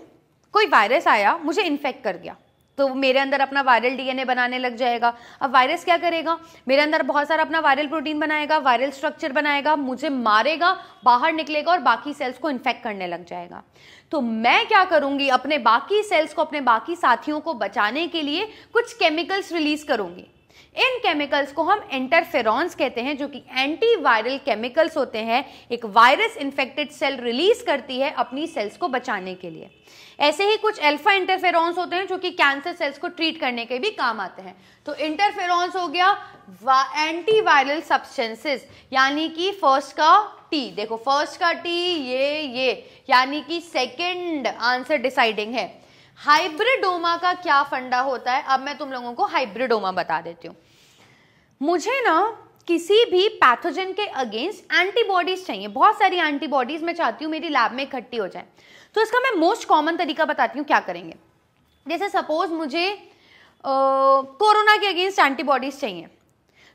कोई वायरस आया मुझे इन्फेक्ट कर गया तो मेरे अंदर अपना वायरल डीएनए बनाने लग जाएगा अब वायरस क्या करेगा मेरे अंदर बहुत सारा अपना वायरल प्रोटीन बनाएगा वायरल स्ट्रक्चर बनाएगा मुझे मारेगा बाहर निकलेगा और बाकी सेल्स को इन्फेक्ट करने लग जाएगा तो मैं क्या करूंगी अपने बाकी सेल्स को अपने बाकी साथियों को बचाने के लिए कुछ केमिकल्स रिलीज करूंगी इन केमिकल्स को हम इंटरफेरॉन्स कहते हैं जो कि एंटी वायरल केमिकल्स होते हैं एक वायरस इन्फेक्टेड सेल रिलीज करती है अपनी सेल्स को बचाने के लिए ऐसे ही कुछ अल्फा इंटरफेरॉन्स होते हैं जो कि कैंसर सेल्स को ट्रीट करने के भी काम आते हैं तो इंटरफेरॉन्स हो गया एंटी वायरल सब्सटेंसेस यानी कि फर्स्ट का टी देखो फर्स्ट का टी ये ये यानी कि सेकेंड आंसर डिसाइडिंग है हाइब्रिडोमा का क्या फंडा होता है अब मैं तुम लोगों को हाइब्रिडोमा बता देती हूँ मुझे ना किसी भी पैथोजन के अगेंस्ट एंटीबॉडीज चाहिए बहुत सारी एंटीबॉडीज मैं चाहती हूँ मेरी लैब में इकट्ठी हो जाए तो इसका मैं मोस्ट कॉमन तरीका बताती हूँ क्या करेंगे जैसे सपोज मुझे कोरोना के अगेंस्ट एंटीबॉडीज चाहिए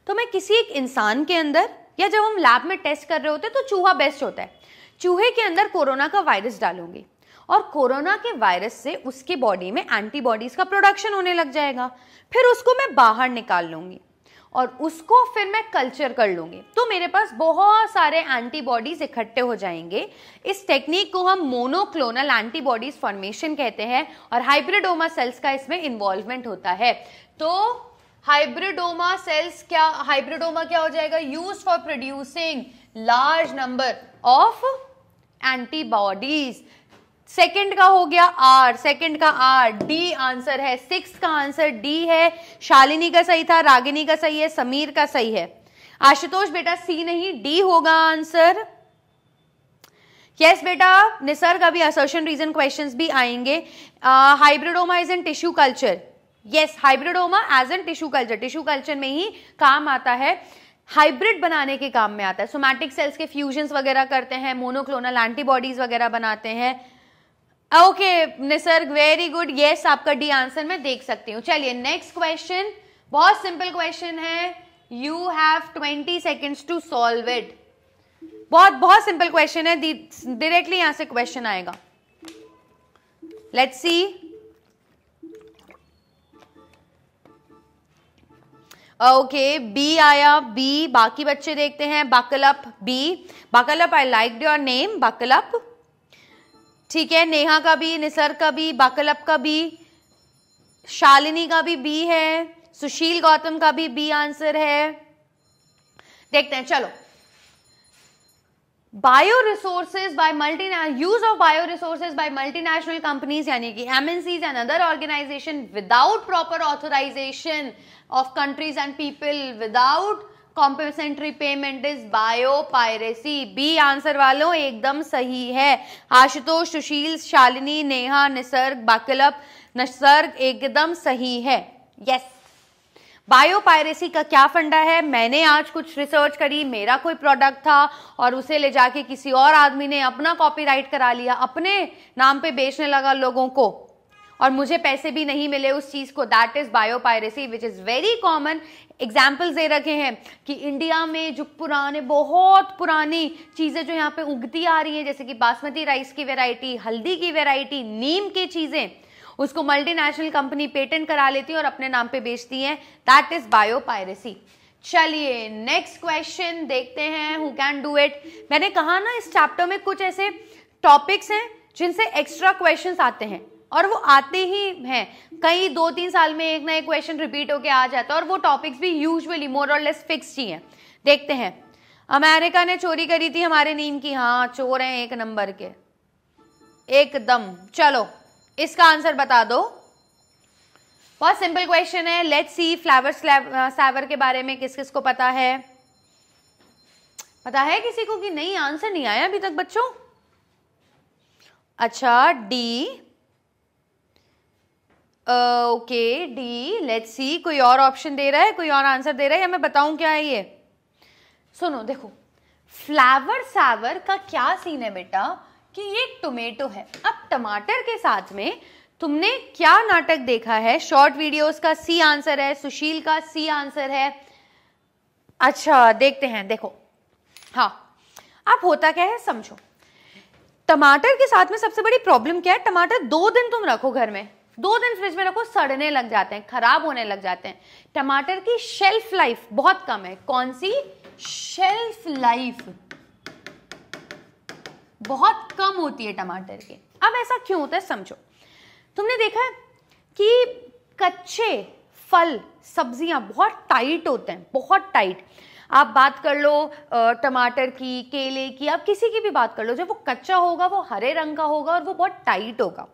तो मैं किसी एक इंसान के अंदर या जब हम लैब में टेस्ट कर रहे होते हैं तो चूहा बेस्ट होता है चूहे के अंदर कोरोना का वायरस डालूंगी और कोरोना के वायरस से उसकी बॉडी में एंटीबॉडीज का प्रोडक्शन होने लग जाएगा फिर उसको मैं बाहर निकाल लूंगी और उसको फिर मैं कल्चर कर लूंगी तो मेरे पास बहुत सारे एंटीबॉडीज इकट्ठे हो जाएंगे इस टेक्निक को हम मोनोक्लोनल एंटीबॉडीज फॉर्मेशन कहते हैं और हाइब्रिडोमा सेल्स का इसमें इन्वॉल्वमेंट होता है तो हाइब्रिडोमा सेल्स क्या हाइब्रिडोमा क्या हो जाएगा use for producing large number of antibodies second का हो गया आर सेकंड का आर डी आंसर है सिक्स का आंसर डी है शालिनी का सही था रागिनी का सही है समीर का सही है आशुतोष बेटा सी नहीं डी होगा आंसर यस yes, बेटा निसर्ग अभी असर्शन रीजन क्वेश्चन भी आएंगे hybridoma is an tissue culture yes hybridoma as an tissue culture tissue culture में ही काम आता है हाइब्रिड बनाने के काम में आता है सोमैटिक सेल्स के फ्यूजन्स वगैरह करते हैं मोनोक्लोनल एंटीबॉडीज वगैरह बनाते हैं okay Nisarg very good yes आपका डी आंसर मैं देख सकती हूँ चलिए नेक्स्ट क्वेश्चन बहुत सिंपल क्वेश्चन है you have twenty seconds to solve it बहुत बहुत सिंपल क्वेश्चन है डायरेक्टली यहां से क्वेश्चन आएगा लेट्स सी ओके बी आया बी बाकी बच्चे देखते हैं Bakalp B Bakalp I like your name Bakalp ठीक है नेहा का भी निसर का भी बाकलअप का भी शालिनी का भी बी है सुशील गौतम का भी बी आंसर है देखते हैं चलो bioresources by multi use of bioresources by multinational companies यानी कि MNCs and other organisation without proper authorisation of countries and people without compensatory payment is biopiracy B answer वालों एकदम सही है आशुतोष सुशील शालिनी नेहा निसर्ग बाकिलब निसर्ग एकदम सही है यस बायो पायरेसी का क्या फंडा है मैंने आज कुछ रिसर्च करी मेरा कोई प्रोडक्ट था और उसे ले जाके किसी और आदमी ने अपना कॉपीराइट करा लिया अपने नाम पे बेचने लगा लोगों को और मुझे पैसे भी नहीं मिले उस चीज़ को that is biopiracy which is very common examples दे रखे हैं कि इंडिया में जो पुराने बहुत पुरानी चीज़ें जो यहाँ पे उगती आ रही हैं जैसे कि बासमती राइस की वेराइटी हल्दी की वेराइटी नीम की चीज़ें उसको मल्टीनेशनल कंपनी पेटेंट करा लेती है और अपने नाम पे बेचती है दैट इज़ बायो पायरेसी चलिए नेक्स्ट क्वेश्चन देखते हैं हु कैन डू इट मैंने कहा ना इस चैप्टर में कुछ ऐसे टॉपिक्स हैं जिनसे एक्स्ट्रा क्वेश्चंस आते हैं और वो आते ही हैं कई दो तीन साल में एक ना एक क्वेश्चन रिपीट होके आ जाता है और वो टॉपिक्स भी यूजुअली मोर और लेस फिक्स ही हैं देखते हैं अमेरिका ने चोरी करी थी हमारे नीम की हाँ चोर हैं एक नंबर के एकदम चलो इसका आंसर बता दो बहुत सिंपल क्वेश्चन है लेट सी फ्लावर सावर के बारे में किस किस को पता है पता है किसी को कि नहीं आंसर नहीं आया अभी तक बच्चों अच्छा D okay D let's see कोई और ऑप्शन दे रहा है कोई और आंसर दे रहा है या मैं बताऊं क्या है ये सुनो देखो फ्लावर सावर का क्या सीन है बेटा कि ये टोमेटो है अब टमाटर के साथ में तुमने क्या नाटक देखा है शॉर्ट वीडियोस का सी आंसर है सुशील का सी आंसर है अच्छा देखते हैं देखो हाँ अब होता क्या है समझो टमाटर के साथ में सबसे बड़ी प्रॉब्लम क्या है टमाटर दो दिन तुम रखो घर में दो दिन फ्रिज में रखो सड़ने लग जाते हैं खराब होने लग जाते हैं टमाटर की शेल्फ लाइफ बहुत कम है कौन सी शेल्फ लाइफ बहुत कम होती है टमाटर की अब ऐसा क्यों होता है समझो तुमने देखा है कि कच्चे फल सब्जियां बहुत टाइट होते हैं बहुत टाइट आप बात कर लो टमाटर की केले की आप किसी की भी बात कर लो जब वो कच्चा होगा वो हरे रंग का होगा और वो बहुत टाइट होगा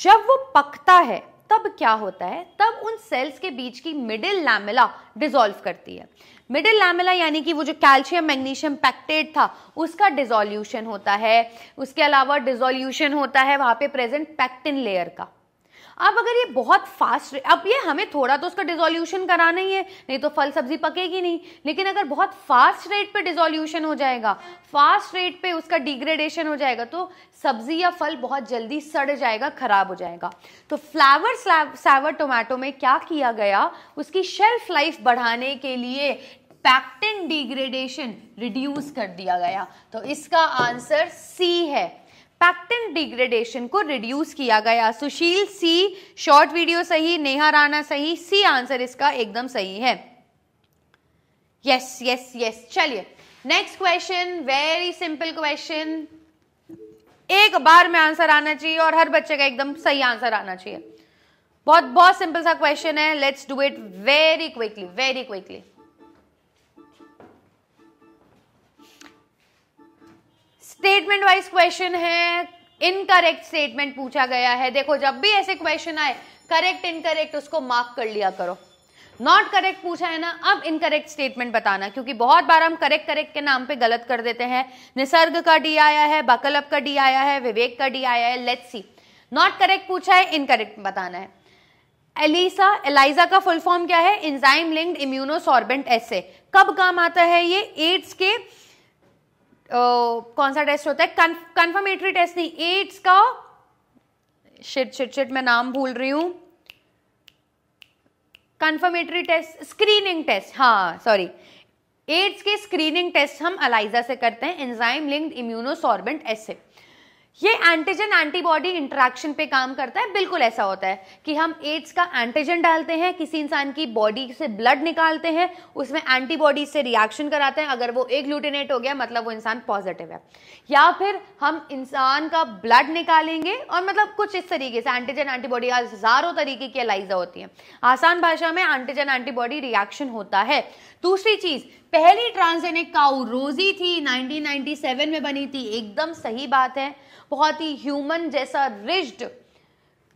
जब वो पकता है तब क्या होता है तब उन सेल्स के बीच की मिडिल लैमिला डिजोल्व करती है मिडिल लैमिला यानी कि वो जो कैल्शियम मैग्नीशियम पैक्टेट था उसका डिजोल्यूशन होता है उसके अलावा डिजोल्यूशन होता है वहां पे प्रेजेंट पैक्टिन लेयर का अब अगर ये बहुत फास्ट अब ये हमें थोड़ा तो उसका डिजोल्यूशन कराना ही है नहीं तो फल सब्जी पकेगी नहीं लेकिन अगर बहुत फास्ट रेट पे डिजोल्यूशन हो जाएगा फास्ट रेट पे उसका डिग्रेडेशन हो जाएगा तो सब्जी या फल बहुत जल्दी सड़ जाएगा खराब हो जाएगा तो फ्लावर सावर टोमेटो में क्या किया गया उसकी शेल्फ लाइफ बढ़ाने के लिए पैक्टिन डिग्रेडेशन रिड्यूस कर दिया गया तो इसका आंसर सी है पैक्टिन डिग्रेडेशन को रिड्यूस किया गया सुशील सी शॉर्ट वीडियो सही नेहा राणा सही सी आंसर इसका एकदम सही है यस यस यस चलिए next question very simple question एक बार में आंसर आना चाहिए और हर बच्चे का एकदम सही आंसर आना चाहिए बहुत बहुत सिंपल सा क्वेश्चन है let's do it very quickly very quickly statement wise question है इनकरेक्ट स्टेटमेंट पूछा गया है देखो जब भी ऐसे क्वेश्चन आए करेक्ट इनकरेक्ट उसको मार्क कर लिया करो नॉट करेक्ट पूछा है ना अब इनकरेक्ट स्टेटमेंट बताना क्योंकि बहुत बार हम करेक्ट करेक्ट के नाम पे गलत कर देते हैं निसर्ग का डी आया है बकलअप का डी आया है विवेक का डी आया है लेट्स सी नॉट करेक्ट पूछा है इनकरेक्ट बताना है एलिसा एलाइजा का फुल फॉर्म क्या है इंजाइम लिंक्ड इम्यूनोसॉर्बेंट एसे कब काम आता है ये एड्स के कौन सा टेस्ट होता है कंफर्मेटरी टेस्ट नहीं एड्स का शिट शिट शिट मैं नाम भूल रही हूं कन्फर्मेटरी टेस्ट स्क्रीनिंग टेस्ट हाँ सॉरी एड्स के स्क्रीनिंग टेस्ट हम अलाइजा से करते हैं एंजाइम लिंक्ड इम्यूनोसॉर्बेंट एसिड ये एंटीजन एंटीबॉडी इंटरेक्शन पे काम करता है बिल्कुल ऐसा होता है कि हम एड्स का एंटीजन डालते हैं किसी इंसान की बॉडी से ब्लड निकालते हैं उसमें एंटीबॉडी से रिएक्शन कराते हैं अगर वो एक लूटिनेट हो गया मतलब वो इंसान पॉजिटिव है या फिर हम इंसान का ब्लड निकालेंगे और मतलब कुछ इस तरीके से एंटीजन एंटीबॉडी हजारों तरीके की एलाइजा होती है आसान भाषा में एंटीजन एंटीबॉडी रिएक्शन होता है दूसरी चीज पहली ट्रांसजेनिक काउ रोजी थी 1997 में बनी थी एकदम सही बात है बहुत ही ह्यूमन जैसा रिज्ड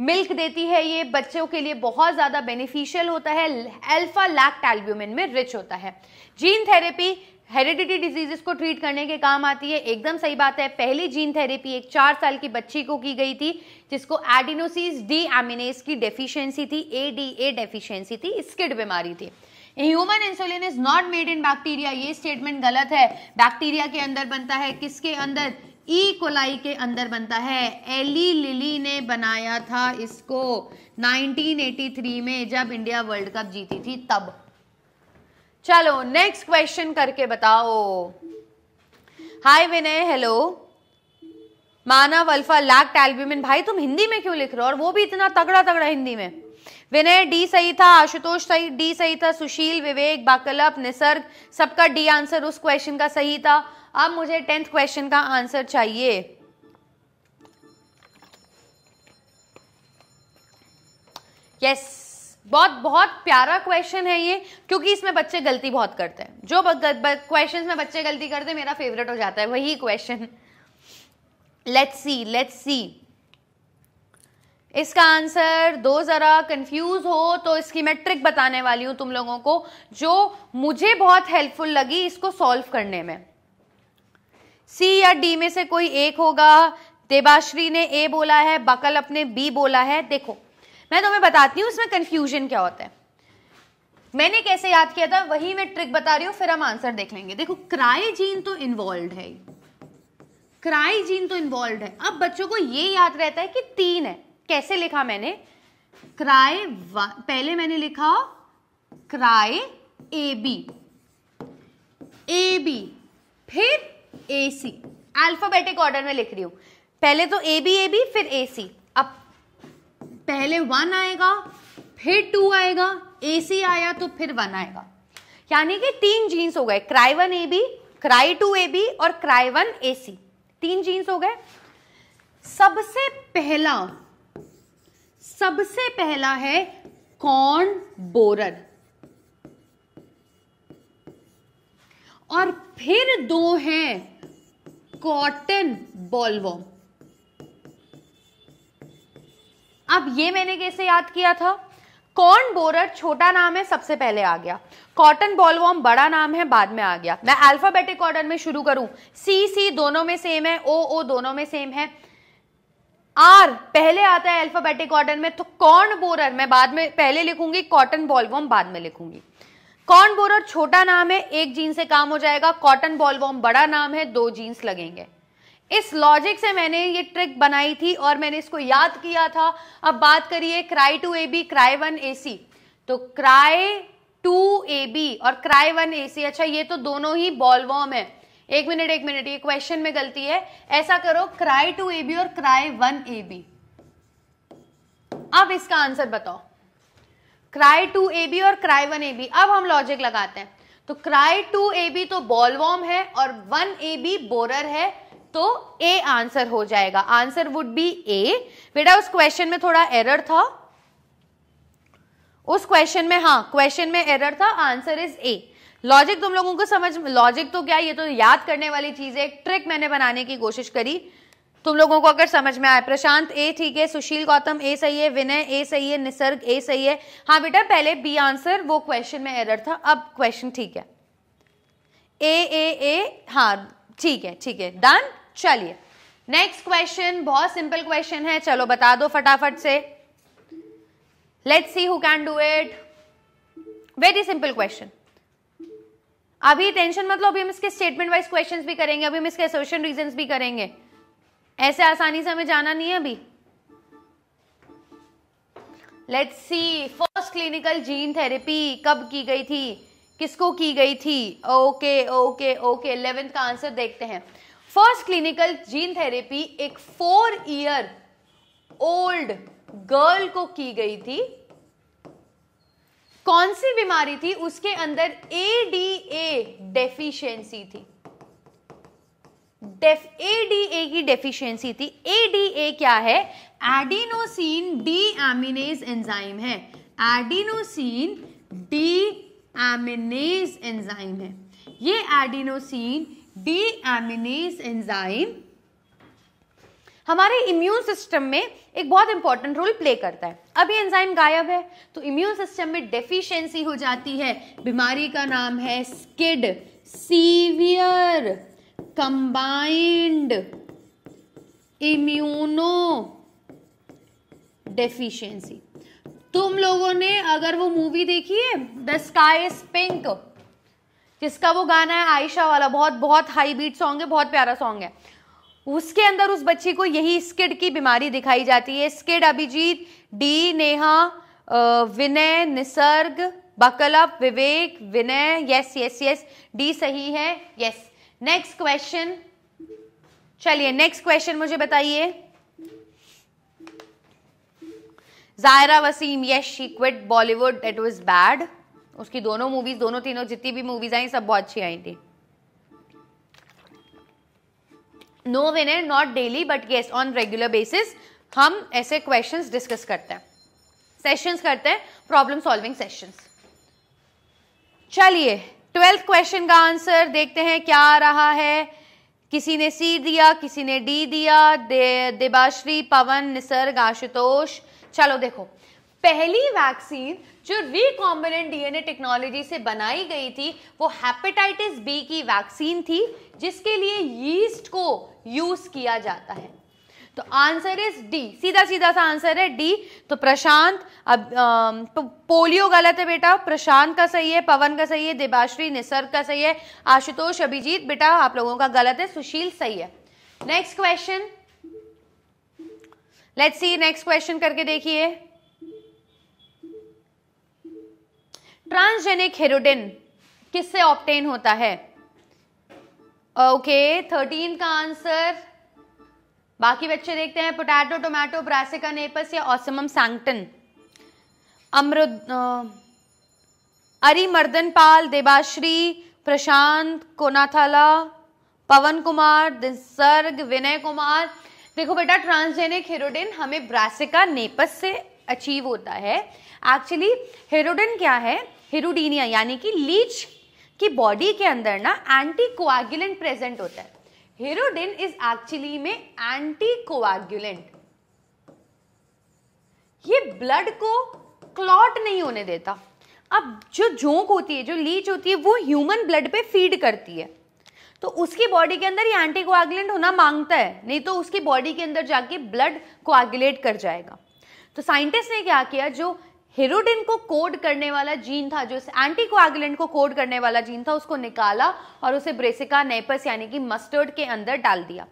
मिल्क देती है ये बच्चों के लिए बहुत ज़्यादा बेनिफिशियल होता है अल्फा लैक्ट एल्ब्यूमिन में रिच होता है जीन थेरेपी हेरिडिटी डिजीजेस को ट्रीट करने के काम आती है एकदम सही बात है पहली जीन थेरेपी एक चार साल की बच्ची को की गई थी जिसको एडिनोसिस डी एमिनेस की डेफिशिएंसी थी ए डी ए डेफिशियंसी थी स्किड बीमारी थी human insulin is not made in bacteria ये स्टेटमेंट गलत है बैक्टीरिया के अंदर बनता है किसके अंदर ई कोलाई के अंदर बनता है एली लिली ने बनाया था इसको 1983 में जब इंडिया वर्ल्ड कप जीती थी तब चलो नेक्स्ट क्वेश्चन करके बताओ hi Vinay hello Manav alpha lactalbumin भाई तुम हिंदी में क्यों लिख रहे हो और वो भी इतना तगड़ा तगड़ा हिंदी में विनय डी सही था आशुतोष सही डी सही था सुशील विवेक बाकलप निसर्ग सबका डी आंसर उस क्वेश्चन का सही था अब मुझे टेंथ क्वेश्चन का आंसर चाहिए यस बहुत बहुत प्यारा क्वेश्चन है ये क्योंकि इसमें बच्चे गलती बहुत करते हैं जो क्वेश्चंस में बच्चे गलती करते हैं मेरा फेवरेट हो जाता है वही question let's see let's see इसका आंसर दो ज़रा कंफ्यूज हो तो इसकी मैं ट्रिक बताने वाली हूं तुम लोगों को जो मुझे बहुत हेल्पफुल लगी इसको सॉल्व करने में सी या डी में से कोई एक होगा देवाश्री ने ए बोला है बकल अपने बी बोला है देखो मैं तुम्हें बताती हूँ उसमें कंफ्यूजन क्या होता है मैंने कैसे याद किया था वही मैं ट्रिक बता रही हूँ फिर हम आंसर देख लेंगे देखो क्राइजीन तो इन्वॉल्व है क्राइजीन तो इन्वॉल्व है अब बच्चों को ये याद रहता है कि तीन है कैसे लिखा मैंने क्राई पहले मैंने लिखा cry A B A B फिर ए सी अल्फाबेटिक ऑर्डर में लिख रही हूँ पहले तो ए बी ए बी फिर ए सी अब पहले वन आएगा फिर टू आएगा ए सी आया तो फिर वन आएगा यानी कि तीन जीन्स हो गए cry one A B cry two A B और क्राई वन ए सी तीन जीन्स हो गए सबसे पहला सबसे पहला है कॉर्न बोरर और फिर दो हैं कॉटन बॉलवॉम अब ये मैंने कैसे याद किया था कॉर्न बोरर छोटा नाम है सबसे पहले आ गया कॉटन बॉलवॉम बड़ा नाम है बाद में आ गया मैं अल्फाबेटिक ऑर्डर में शुरू करूं सी सी दोनों में सेम है ओ ओ दोनों में सेम है आर पहले आता है अल्फाबेटिक ऑर्डर में तो कॉर्न बोरर मैं बाद में पहले लिखूंगी कॉटन बॉलवॉम बाद में लिखूंगी कॉर्न बोरर छोटा नाम है एक जीन से काम हो जाएगा कॉटन बॉलवॉम बड़ा नाम है दो जीन्स लगेंगे इस लॉजिक से मैंने ये ट्रिक बनाई थी और मैंने इसको याद किया था अब बात करिए cry two A B cry one A C तो क्राई टू ए बी और क्राई वन ए सी अच्छा ये तो दोनों ही बॉलवॉम है एक मिनट एक मिनट ये क्वेश्चन में गलती है ऐसा करो क्राई टू ए बी और क्राई वन ए बी अब इसका आंसर बताओ क्राई टू ए बी और क्राई वन ए बी अब हम लॉजिक लगाते हैं तो क्राई टू ए बी तो बॉलवॉर्म है और वन ए बी बोरर है तो ए आंसर हो जाएगा आंसर वुड बी ए बेटा उस क्वेश्चन में थोड़ा एरर था उस क्वेश्चन में हाँ क्वेश्चन में एरर था आंसर इज ए लॉजिक तुम लोगों को समझ लॉजिक तो क्या ये तो याद करने वाली चीज है एक ट्रिक मैंने बनाने की कोशिश करी तुम लोगों को अगर समझ में आए प्रशांत ए ठीक है सुशील गौतम ए सही है विनय ए सही है निसर्ग ए सही है हाँ बेटा पहले बी आंसर वो क्वेश्चन में एरर था अब क्वेश्चन ठीक है ए ए ए हाँ ठीक है ठीक है डन चलिए नेक्स्ट क्वेश्चन बहुत सिंपल क्वेश्चन है चलो बता दो फटाफट से let's see who can do it very simple question अभी टेंशन मतलब अभी हम इसके स्टेटमेंट वाइज क्वेश्चंस भी करेंगे अभी हम इसके एसोशन रीजंस भी करेंगे ऐसे आसानी से हमें जाना नहीं है अभी let's see first clinical gene therapy कब की गई थी किसको की गई थी ओके ओके ओके इलेवेंथ का आंसर देखते हैं फर्स्ट क्लिनिकल जीन थेरेपी एक फोर ईयर ओल्ड गर्ल को की गई थी कौन सी बीमारी थी उसके अंदर ए डी ए डेफिशिएंसी थी डेफ ए डी ए की डेफिशिएंसी थी ए डी ए क्या है एडिनोसिन डी एमिनेज एंजाइम है एडिनोसिन डी एमिनेज एंजाइम है ये एडिनोसिन डी एमिनेज एंजाइम हमारे इम्यून सिस्टम में एक बहुत इंपॉर्टेंट रोल प्ले करता है अब ये एंजाइम गायब है तो इम्यून सिस्टम में डेफिशिएंसी हो जाती है बीमारी का नाम है SCID severe combined immunodeficiency तुम लोगों ने अगर वो मूवी देखी है द स्काई इज पिंक जिसका वो गाना है आयशा वाला बहुत बहुत हाई बीट सॉन्ग है बहुत प्यारा सॉन्ग है उसके अंदर उस बच्ची को यही स्किड की बीमारी दिखाई जाती है SCID Abhijeet D Neha Vinay Nisarg Bakalp Vivek Vinay yes yes yes D सही है यस नेक्स्ट क्वेश्चन चलिए नेक्स्ट क्वेश्चन मुझे बताइए Zaira Wasim yes she quit Bollywood it was bad उसकी दोनों मूवीज दोनों तीनों जितनी भी मूवीज आई सब बहुत अच्छी आई थी no winner not daily but yes on regular basis हम ऐसे क्वेश्चंस डिस्कस करते हैं सेशंस करते हैं प्रॉब्लम सॉल्विंग सेशंस चलिए ट्वेल्थ क्वेश्चन का आंसर देखते हैं क्या आ रहा है किसी ने सी दिया किसी ने डी दिया दे, देबाश्री पवन निसर्ग आशुतोष चलो देखो पहली वैक्सीन जो रिकॉम्बिनेंट डीएनए टेक्नोलॉजी से बनाई गई थी वो हेपेटाइटिस बी की वैक्सीन थी जिसके लिए यीस्ट को यूज किया जाता है तो आंसर इज डी सीधा सीधा सा आंसर है डी तो प्रशांत अब तो पोलियो गलत है बेटा प्रशांत का सही है पवन का सही है देवाश्री निसर्ग का सही है आशुतोष अभिजीत बेटा आप लोगों का गलत है सुशील सही है next question let's see next question करके देखिए ट्रांसजेनिक हेरोडिन किससे ऑप्टेन होता है ओके okay, थर्टीन का आंसर बाकी बच्चे देखते हैं पोटैटो टोमेटो ब्रासिका नेपस या ऑसमम सैंगटन अमृत अरी मर्दन पाल देवाश्री प्रशांत कोनाथाला पवन कुमार दिसर्ग विनय कुमार देखो बेटा ट्रांसजेनिक हेरोडिन हमें ब्रासिका नेपस से अचीव होता है एक्चुअली हेरोडिन क्या है हेरोडीनिया यानी कि लीच की बॉडी के अंदर ना एंटी कोआगुलेंट प्रेजेंट होता है Herodin इज एक्चुअली में anticoagulant. ये ब्लड को क्लॉट नहीं होने देता अब जो जोंक होती है जो लीच होती है वो ह्यूमन ब्लड पे फीड करती है तो उसकी बॉडी के अंदर ये एंटीकोआगुलेंट होना मांगता है नहीं तो उसकी बॉडी के अंदर जाके ब्लड कोआगुलेट कर जाएगा तो साइंटिस्ट ने क्या किया जो हिरोडिन को कोड करने वाला जीन था जो इस एंटीकोएगुलेंट को कोड करने वाला जीन था उसको निकाला और उसे ब्रेसिका नेपस यानी कि मस्टर्ड के अंदर डाल दिया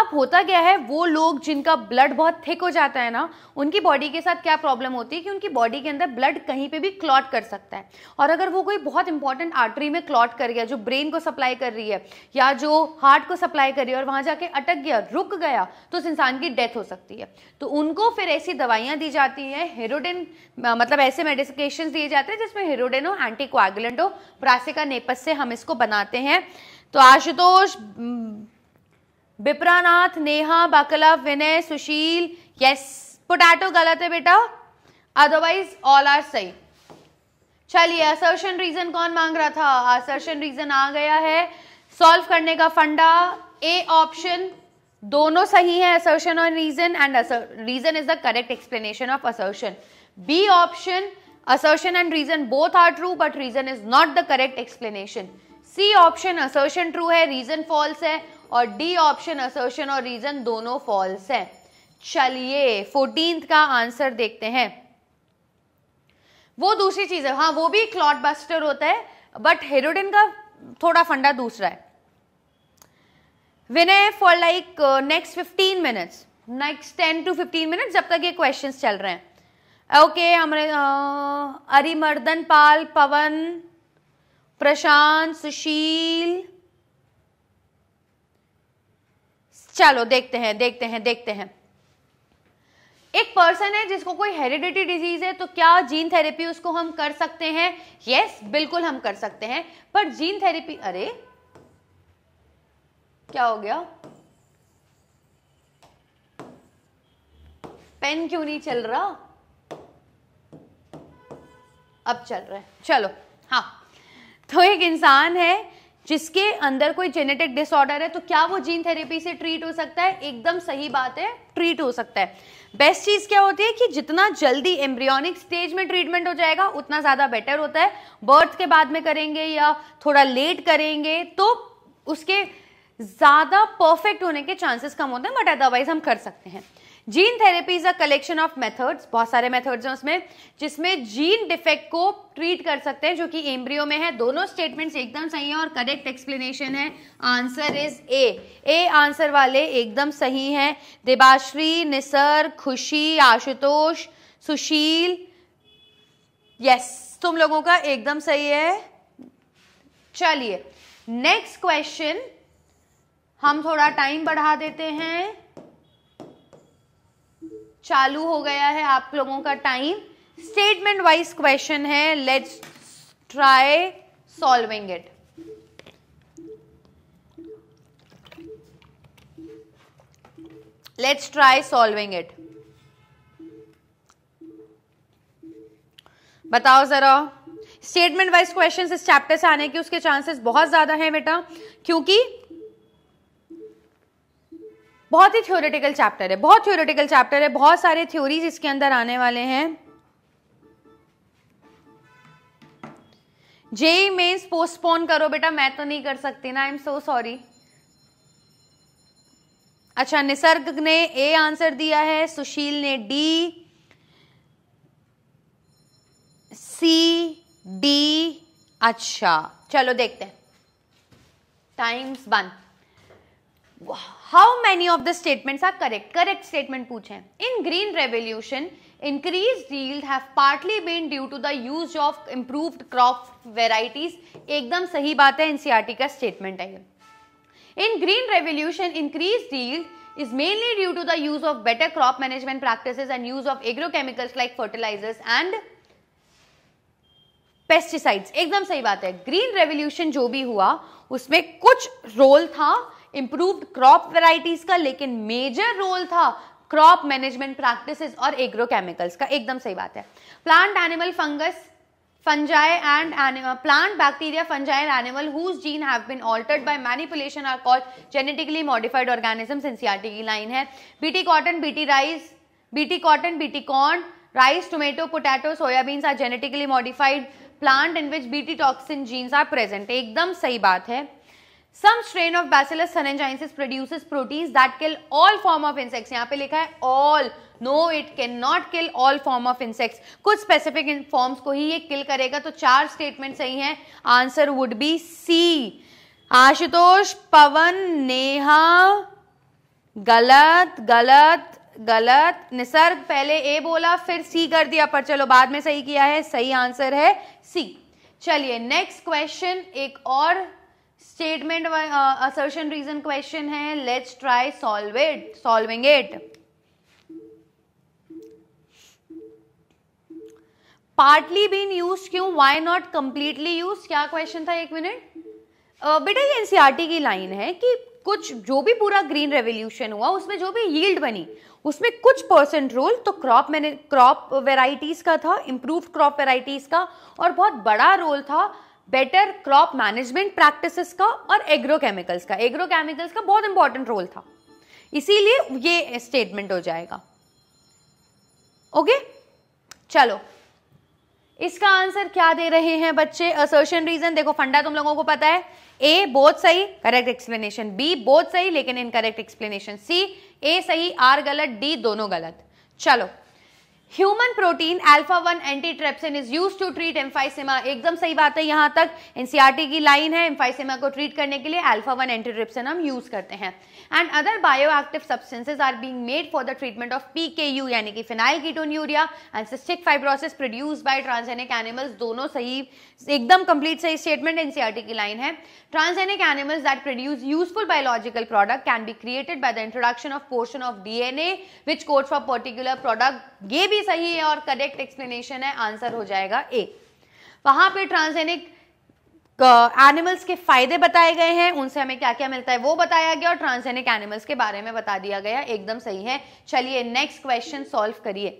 अब होता क्या है वो लोग जिनका ब्लड बहुत थिक हो जाता है ना उनकी बॉडी के साथ क्या प्रॉब्लम होती है कि उनकी बॉडी के अंदर ब्लड कहीं पे भी क्लॉट कर सकता है और अगर वो कोई बहुत इंपॉर्टेंट आर्टरी में क्लॉट कर गया जो ब्रेन को सप्लाई कर रही है या जो हार्ट को सप्लाई कर रही है और वहाँ जाके अटक गया रुक गया तो उस इंसान की डेथ हो सकती है तो उनको फिर ऐसी दवाइयाँ दी जाती हैं हेरोडिन मतलब ऐसे मेडिकेशन दिए जाते हैं जिसमें हेरोडिन हो एंटी हो प्रासिका नेपस से हम इसको बनाते हैं तो आशुतोष बिप्रानाथ नेहा बाकला विनय सुशील यस पोटैटो गलत है बेटा अदरवाइज ऑल आर सही चलिए असर्शन रीजन कौन मांग रहा था असर्शन रीजन आ गया है सॉल्व करने का फंडा ए ऑप्शन दोनों सही है असर्शन और reason and reason is the correct explanation of assertion B option assertion and reason both are true but reason is not the correct explanation C option assertion true है reason false है और D option assertion और reason दोनों false है चलिए fourteen का answer देखते हैं वो दूसरी चीज है हाँ वो भी क्लॉट बस्टर होता है बट हेरोडिन का थोड़ा फंडा दूसरा है Vinay for like next fifteen minutes next ten to fifteen minutes जब तक ये क्वेश्चन चल रहे हैं ओके हमारे uh, अरिमर्दन पाल पवन प्रशांत सुशील चलो देखते हैं देखते हैं देखते हैं एक पर्सन है जिसको कोई हेरिडिटी डिजीज है तो क्या जीन थेरेपी उसको हम कर सकते हैं यस yes, बिल्कुल हम कर सकते हैं पर जीन थेरेपी अरे क्या हो गया पेन क्यों नहीं चल रहा अब चल रहा है चलो हाँ तो एक इंसान है जिसके अंदर कोई जेनेटिक डिसऑर्डर है तो क्या वो जीन थेरेपी से ट्रीट हो सकता है एकदम सही बात है ट्रीट हो सकता है बेस्ट चीज़ क्या होती है कि जितना जल्दी एम्ब्रियोनिक स्टेज में ट्रीटमेंट हो जाएगा उतना ज़्यादा बेटर होता है बर्थ के बाद में करेंगे या थोड़ा लेट करेंगे तो उसके ज़्यादा परफेक्ट होने के चांसेस कम होते हैं बट अदरवाइज हम कर सकते हैं gene therapy is a collection of methods बहुत सारे मेथड्स हैं उसमें जिसमें जीन डिफेक्ट को ट्रीट कर सकते हैं जो कि एम्ब्रियो में है दोनों स्टेटमेंट्स एकदम सही हैं और करेक्ट एक्सप्लेनेशन है answer is A A answer वाले एकदम सही हैं देबाश्री निसर खुशी आशुतोष सुशील यस तुम लोगों का एकदम सही है चलिए नेक्स्ट क्वेश्चन हम थोड़ा टाइम बढ़ा देते हैं चालू हो गया है आप लोगों का टाइम स्टेटमेंट वाइज क्वेश्चन है let's try solving it let's try solving it बताओ जरा स्टेटमेंट वाइज क्वेश्चंस इस चैप्टर से आने के उसके चांसेस बहुत ज्यादा हैं बेटा क्योंकि बहुत ही थ्योरेटिकल चैप्टर है बहुत थ्योरेटिकल चैप्टर है बहुत सारे थ्योरीज इसके अंदर आने वाले हैं जे मेन्स पोस्टपोन करो बेटा मैं तो नहीं कर सकती ना आई एम सो सॉरी अच्छा निसर्ग ने ए आंसर दिया है सुशील ने डी सी डी अच्छा चलो देखते हैं टाइम्स वन वाह how many of the statements are correct correct statement पूछे in green revolution increase yield have partly been due to the use of improved crop varieties एकदम सही बात है एनसीआरटी e का स्टेटमेंट है ये in green revolution increase yield is mainly due to the use of better crop management practices and use of agrochemicals like fertilizers and pesticides एकदम सही बात है ग्रीन रेवोल्यूशन जो भी हुआ उसमें कुछ रोल था इंप्रूव्ड क्रॉप वेराइटीज का लेकिन मेजर रोल था क्रॉप मैनेजमेंट प्रैक्टिसेस और एग्रोकेमिकल्स का एकदम सही बात है plant animal fungus and animal plant bacteria fungi and animal whose gene have been altered by manipulation are called genetically modified organism NCERT की लाइन है BT cotton BT rice BT cotton BT corn rice tomato potato soybeans are genetically modified plant in which BT toxin genes are present एकदम सही बात है सम strain of bacillus thuringiensis produces proteins that kill all form of insects यहाँ पे लिखा है all no it can not kill all form of insects कुछ specific forms को ही ये किल करेगा तो चार स्टेटमेंट सही हैं answer would be C Ashutosh Pavan Neha गलत गलत गलत निसर्ग पहले ए बोला फिर सी कर दिया पर चलो बाद में सही किया है सही आंसर है सी चलिए नेक्स्ट क्वेश्चन एक और स्टेटमेंट असर्शन रीजन क्वेश्चन है let's try solve it solving it partly been use क्यों वाई नॉट कंप्लीटली यूज क्या क्वेश्चन था एक मिनट uh, बेटा ये एनसीआरटी e की लाइन है कि कुछ जो भी पूरा ग्रीन रेवोल्यूशन हुआ उसमें जो भी यील्ड बनी उसमें कुछ परसेंट रोल तो क्रॉप मैंने क्रॉप वेराइटीज़ का था इंप्रूव क्रॉप वेराइटीज़ का और बहुत बड़ा रोल था बेटर क्रॉप मैनेजमेंट प्रैक्टिसेस का और एग्रोकेमिकल्स का एग्रोकेमिकल्स का बहुत इंपॉर्टेंट रोल था इसीलिए ये स्टेटमेंट हो जाएगा ओके चलो इसका आंसर क्या दे रहे हैं बच्चे असर्शन रीजन देखो फंडा तुम लोगों को पता है ए बहुत सही करेक्ट एक्सप्लेनेशन बी बहुत सही लेकिन इनकरेक्ट एक्सप्लेनेशन सी ए सही आर गलत डी दोनों गलत चलो human protein alpha one anti is use to treat emphysema एकदम सही बात है यहाँ तक एनसीआरटी e की लाइन है एम्फाइसिमा को ट्रीट करने के लिए अल्फा वन एंटीट्रेप्सिन हम यूज करते हैं and other bioactive substances are being made for the treatment of U यानी कि phenylketonuria and cystic fibrosis produce by transgenic animals दोनों सही एकदम कंप्लीट सही स्टेटमेंट एनसीआरटी की लाइन है transgenic animals that produce useful biological product can be created by the introduction of portion of DNA which code for particular product ये भी सही है और करेक्ट एक्सप्लेनेशन है आंसर हो जाएगा ए वहां पे ट्रांसजेनिक एनिमल्स uh, के फायदे बताए गए हैं उनसे हमें क्या क्या मिलता है वो बताया गया और ट्रांसजेनिक एनिमल्स के बारे में बता दिया गया एकदम सही है चलिए नेक्स्ट क्वेश्चन सॉल्व करिए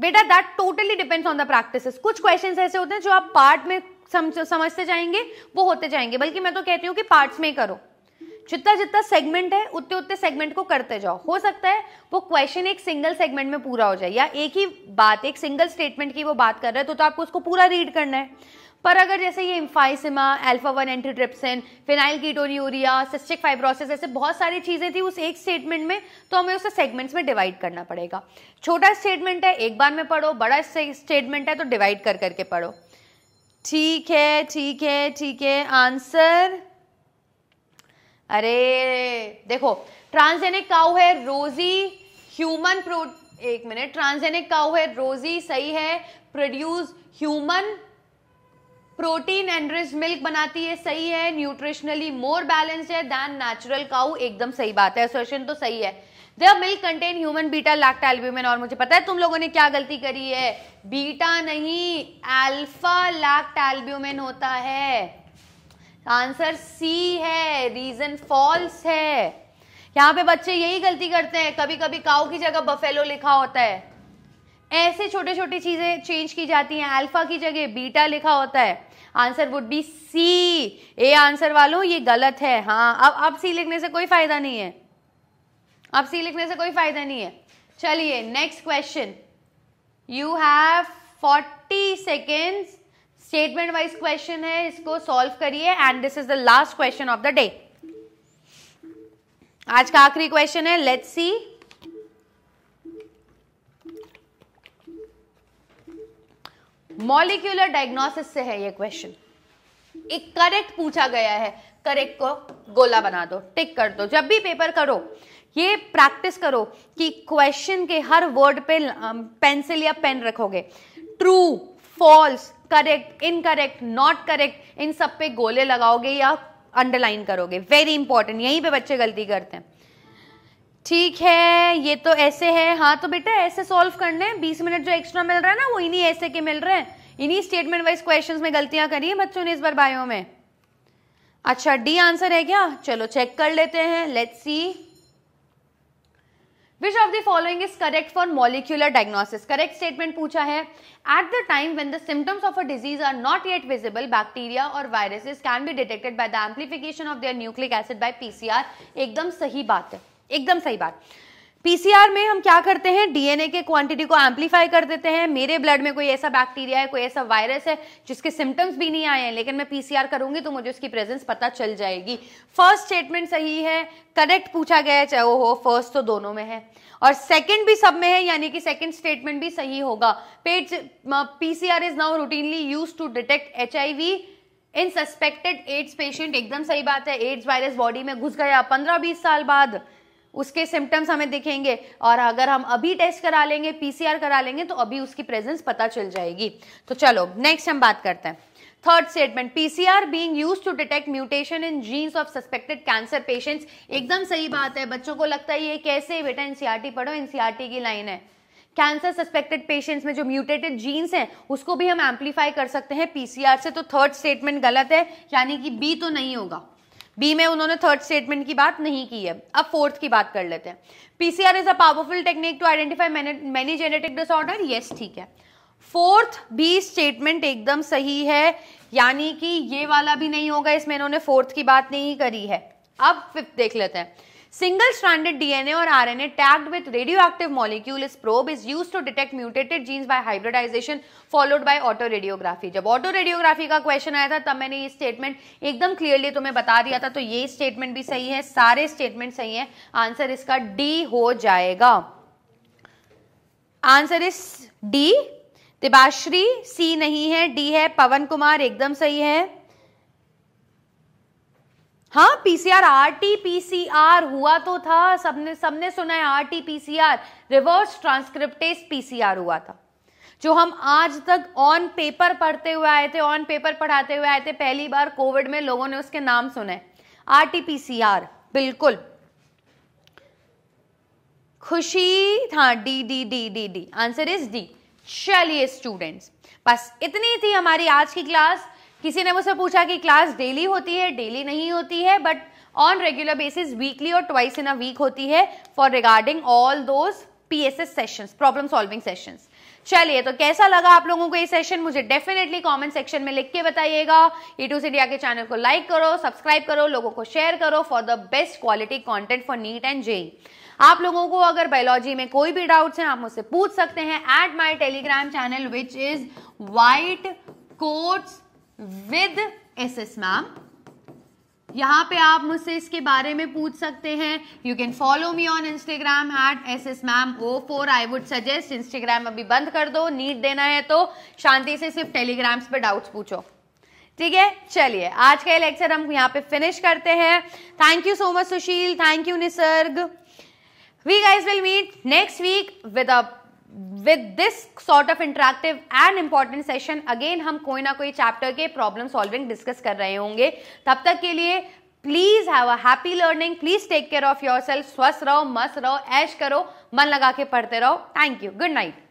बेटा that totally depends on the practices कुछ क्वेश्चंस ऐसे होते हैं जो आप पार्ट में समझ समझते जाएंगे वो होते जाएंगे बल्कि मैं तो कहती हूँ कि पार्ट्स में करो जितना जितना सेगमेंट है उतने उतने सेगमेंट को करते जाओ हो सकता है वो क्वेश्चन एक सिंगल सेगमेंट में पूरा हो जाए या एक ही बात एक सिंगल स्टेटमेंट की वो बात कर रहे हैं तो, तो आपको उसको पूरा रीड करना है पर अगर जैसे ये emphysema alpha one antitrypsin phenylketonuria cystic fibrosis ऐसे बहुत सारी चीज़ें थी उस एक स्टेटमेंट में तो हमें उसे सेगमेंट्स में डिवाइड करना पड़ेगा छोटा स्टेटमेंट है एक बार में पढ़ो बड़ा स्टेटमेंट है तो डिवाइड कर करके पढ़ो ठीक है ठीक है ठीक है आंसर अरे देखो ट्रांसजेनिक काउ है रोजी ह्यूमन प्रो एक मिनट ट्रांसजेनिक काउ है रोजी सही है produce human protein and rich milk बनाती है सही है न्यूट्रिशनली मोर बैलेंस्ड है दैन नेचुरल काउ एकदम सही बात है एसोसिएशन तो सही है the milk content human beta lactalbumin और मुझे पता है तुम लोगों ने क्या गलती करी है बीटा नहीं अल्फा लैक्ट एल्ब्यूमिन होता है आंसर सी है रीजन फॉल्स है यहां पे बच्चे यही गलती करते हैं कभी कभी काउ की जगह बफेलो लिखा होता है ऐसे छोटे छोटे चीजें चेंज की जाती हैं अल्फा की जगह बीटा लिखा होता है answer would be C A answer वालों ये गलत है हाँ अब अब सी लिखने से कोई फायदा नहीं है अब सी लिखने से कोई फायदा नहीं है चलिए next question you have forty seconds statement wise question है इसको सॉल्व करिए and this is the last question of the day आज का आखिरी क्वेश्चन है लेट्स सी मॉलिक्यूलर डायग्नोसिस से है ये क्वेश्चन एक करेक्ट पूछा गया है करेक्ट को गोला बना दो टिक कर दो जब भी पेपर करो ये प्रैक्टिस करो कि क्वेश्चन के हर वर्ड पे पेंसिल या पेन रखोगे true false correct incorrect not correct इन सब पे गोले लगाओगे या अंडरलाइन करोगे वेरी इंपॉर्टेंट यहीं पे बच्चे गलती करते हैं ठीक है ये तो ऐसे है हाँ तो बेटा ऐसे सॉल्व करने हैं बीस मिनट जो एक्स्ट्रा मिल रहा है ना वो इन्हीं ऐसे के मिल रहे हैं इन्हीं स्टेटमेंट वाइज क्वेश्चन में गलतियां करी है बच्चों ने इस बार बायो में अच्छा डी आंसर है क्या चलो चेक कर लेते हैं let's see which of the following is correct for molecular diagnosis correct statement पूछा है at the time when the symptoms of a disease are not yet visible bacteria और viruses can be detected by the amplification of their nucleic acid by PCR एकदम सही बात है एकदम सही बात पीसीआर में हम क्या करते हैं डीएनए के क्वांटिटी को एम्पलीफाई कर देते हैं मेरे ब्लड में कोई ऐसा बैक्टीरिया है कोई ऐसा वायरस है जिसके सिम्टम्स भी नहीं आए हैं लेकिन मैं पीसीआर करूंगी तो मुझे उसकी प्रेजेंस पता चल जाएगी फर्स्ट स्टेटमेंट सही है करेक्ट पूछा गया है चाहे वो हो फर्स्ट तो दोनों में है और सेकेंड भी सब में है यानी कि सेकेंड स्टेटमेंट भी सही होगा पेट PCR is now routinely use to detect H in suspected AIDS patient एकदम सही बात है एड्स वायरस बॉडी में घुस गया पंद्रह बीस साल बाद उसके सिम्टम्स हमें दिखेंगे और अगर हम अभी टेस्ट करा लेंगे पीसीआर करा लेंगे तो अभी उसकी प्रेजेंस पता चल जाएगी तो चलो नेक्स्ट हम बात करते हैं third statement PCR being use to detect mutation in genes of suspected cancer patients एकदम सही बात है बच्चों को लगता है ये कैसे बेटा एनसीआरटी e पढ़ो एनसीआरटी e की लाइन है कैंसर सस्पेक्टेड पेशेंट्स में जो म्यूटेटेड जीन्स हैं उसको भी हम एम्पलीफाई कर सकते हैं पीसीआर से तो थर्ड स्टेटमेंट गलत है यानी कि बी तो नहीं होगा बी में उन्होंने थर्ड स्टेटमेंट की बात नहीं की है अब फोर्थ की बात कर लेते हैं PCR is a powerful technique to identify many genetic disorder yes ठीक है फोर्थ बी स्टेटमेंट एकदम सही है यानी कि ये वाला भी नहीं होगा इसमें इन्होंने फोर्थ की बात नहीं करी है अब फिफ्थ देख लेते हैं सिंगल स्ट्रैंडेड डीएनए और R N A tagged with radioactive molecule is probe is use to detect mutated genes by hybridization followed by autoradiography जब ऑटो रेडियोग्राफी का क्वेश्चन आया था तब मैंने ये स्टेटमेंट एकदम क्लियरली तुम्हें बता दिया था तो ये स्टेटमेंट भी सही है सारे स्टेटमेंट सही है आंसर इसका डी हो जाएगा आंसर इस डी तिबाश्री सी नहीं है डी है पवन कुमार एकदम सही है हाँ पीसीआर आरटीपीसीआर हुआ तो था सबने सबने सुना है आरटीपीसीआर रिवर्स ट्रांसक्रिप्टेज पीसीआर हुआ था जो हम आज तक ऑन पेपर पढ़ते हुए आए थे ऑन पेपर पढ़ाते हुए आए थे पहली बार कोविड में लोगों ने उसके नाम सुने आरटीपीसीआर बिल्कुल खुशी था D D D D D answer is D चलिए स्टूडेंट्स बस इतनी थी हमारी आज की क्लास किसी ने मुझसे पूछा कि क्लास डेली होती है डेली नहीं होती है but on regular basis weekly और ट्वाइस इन अ वीक होती है for regarding all those P S S sessions problem solving sessions चलिए तो कैसा लगा आप लोगों को ये सेशन मुझे डेफिनेटली कमेंट सेक्शन में लिख के बताइएगा ई टू इंडिया के चैनल को लाइक करो सब्सक्राइब करो लोगों को शेयर करो for the best quality content for NEET and JEE आप लोगों को अगर बायोलॉजी में कोई भी डाउट्स हैं आप मुझसे पूछ सकते हैं at my Telegram channel which is white quotes with S S ma'am यहाँ पे आप मुझसे इसके बारे में पूछ सकते हैं you can follow me on Instagram at S S ma'am O four I would suggest Instagram अभी बंद कर दो नीट देना है तो शांति से सिर्फ टेलीग्राम्स पे डाउट्स पूछो ठीक है चलिए आज का लेक्चर हम यहाँ पे फिनिश करते हैं thank you so much Sushil thank you Nisarg we guys will meet next week with a with this sort of interactive and important session again हम कोई ना कोई चैप्टर के प्रॉब्लम सॉल्विंग डिस्कस कर रहे होंगे तब तक के लिए please have a happy learning please take care of yourself स्वस्थ रहो मस्त रहो ऐश करो मन लगा के पढ़ते रहो थैंक यू गुड नाइट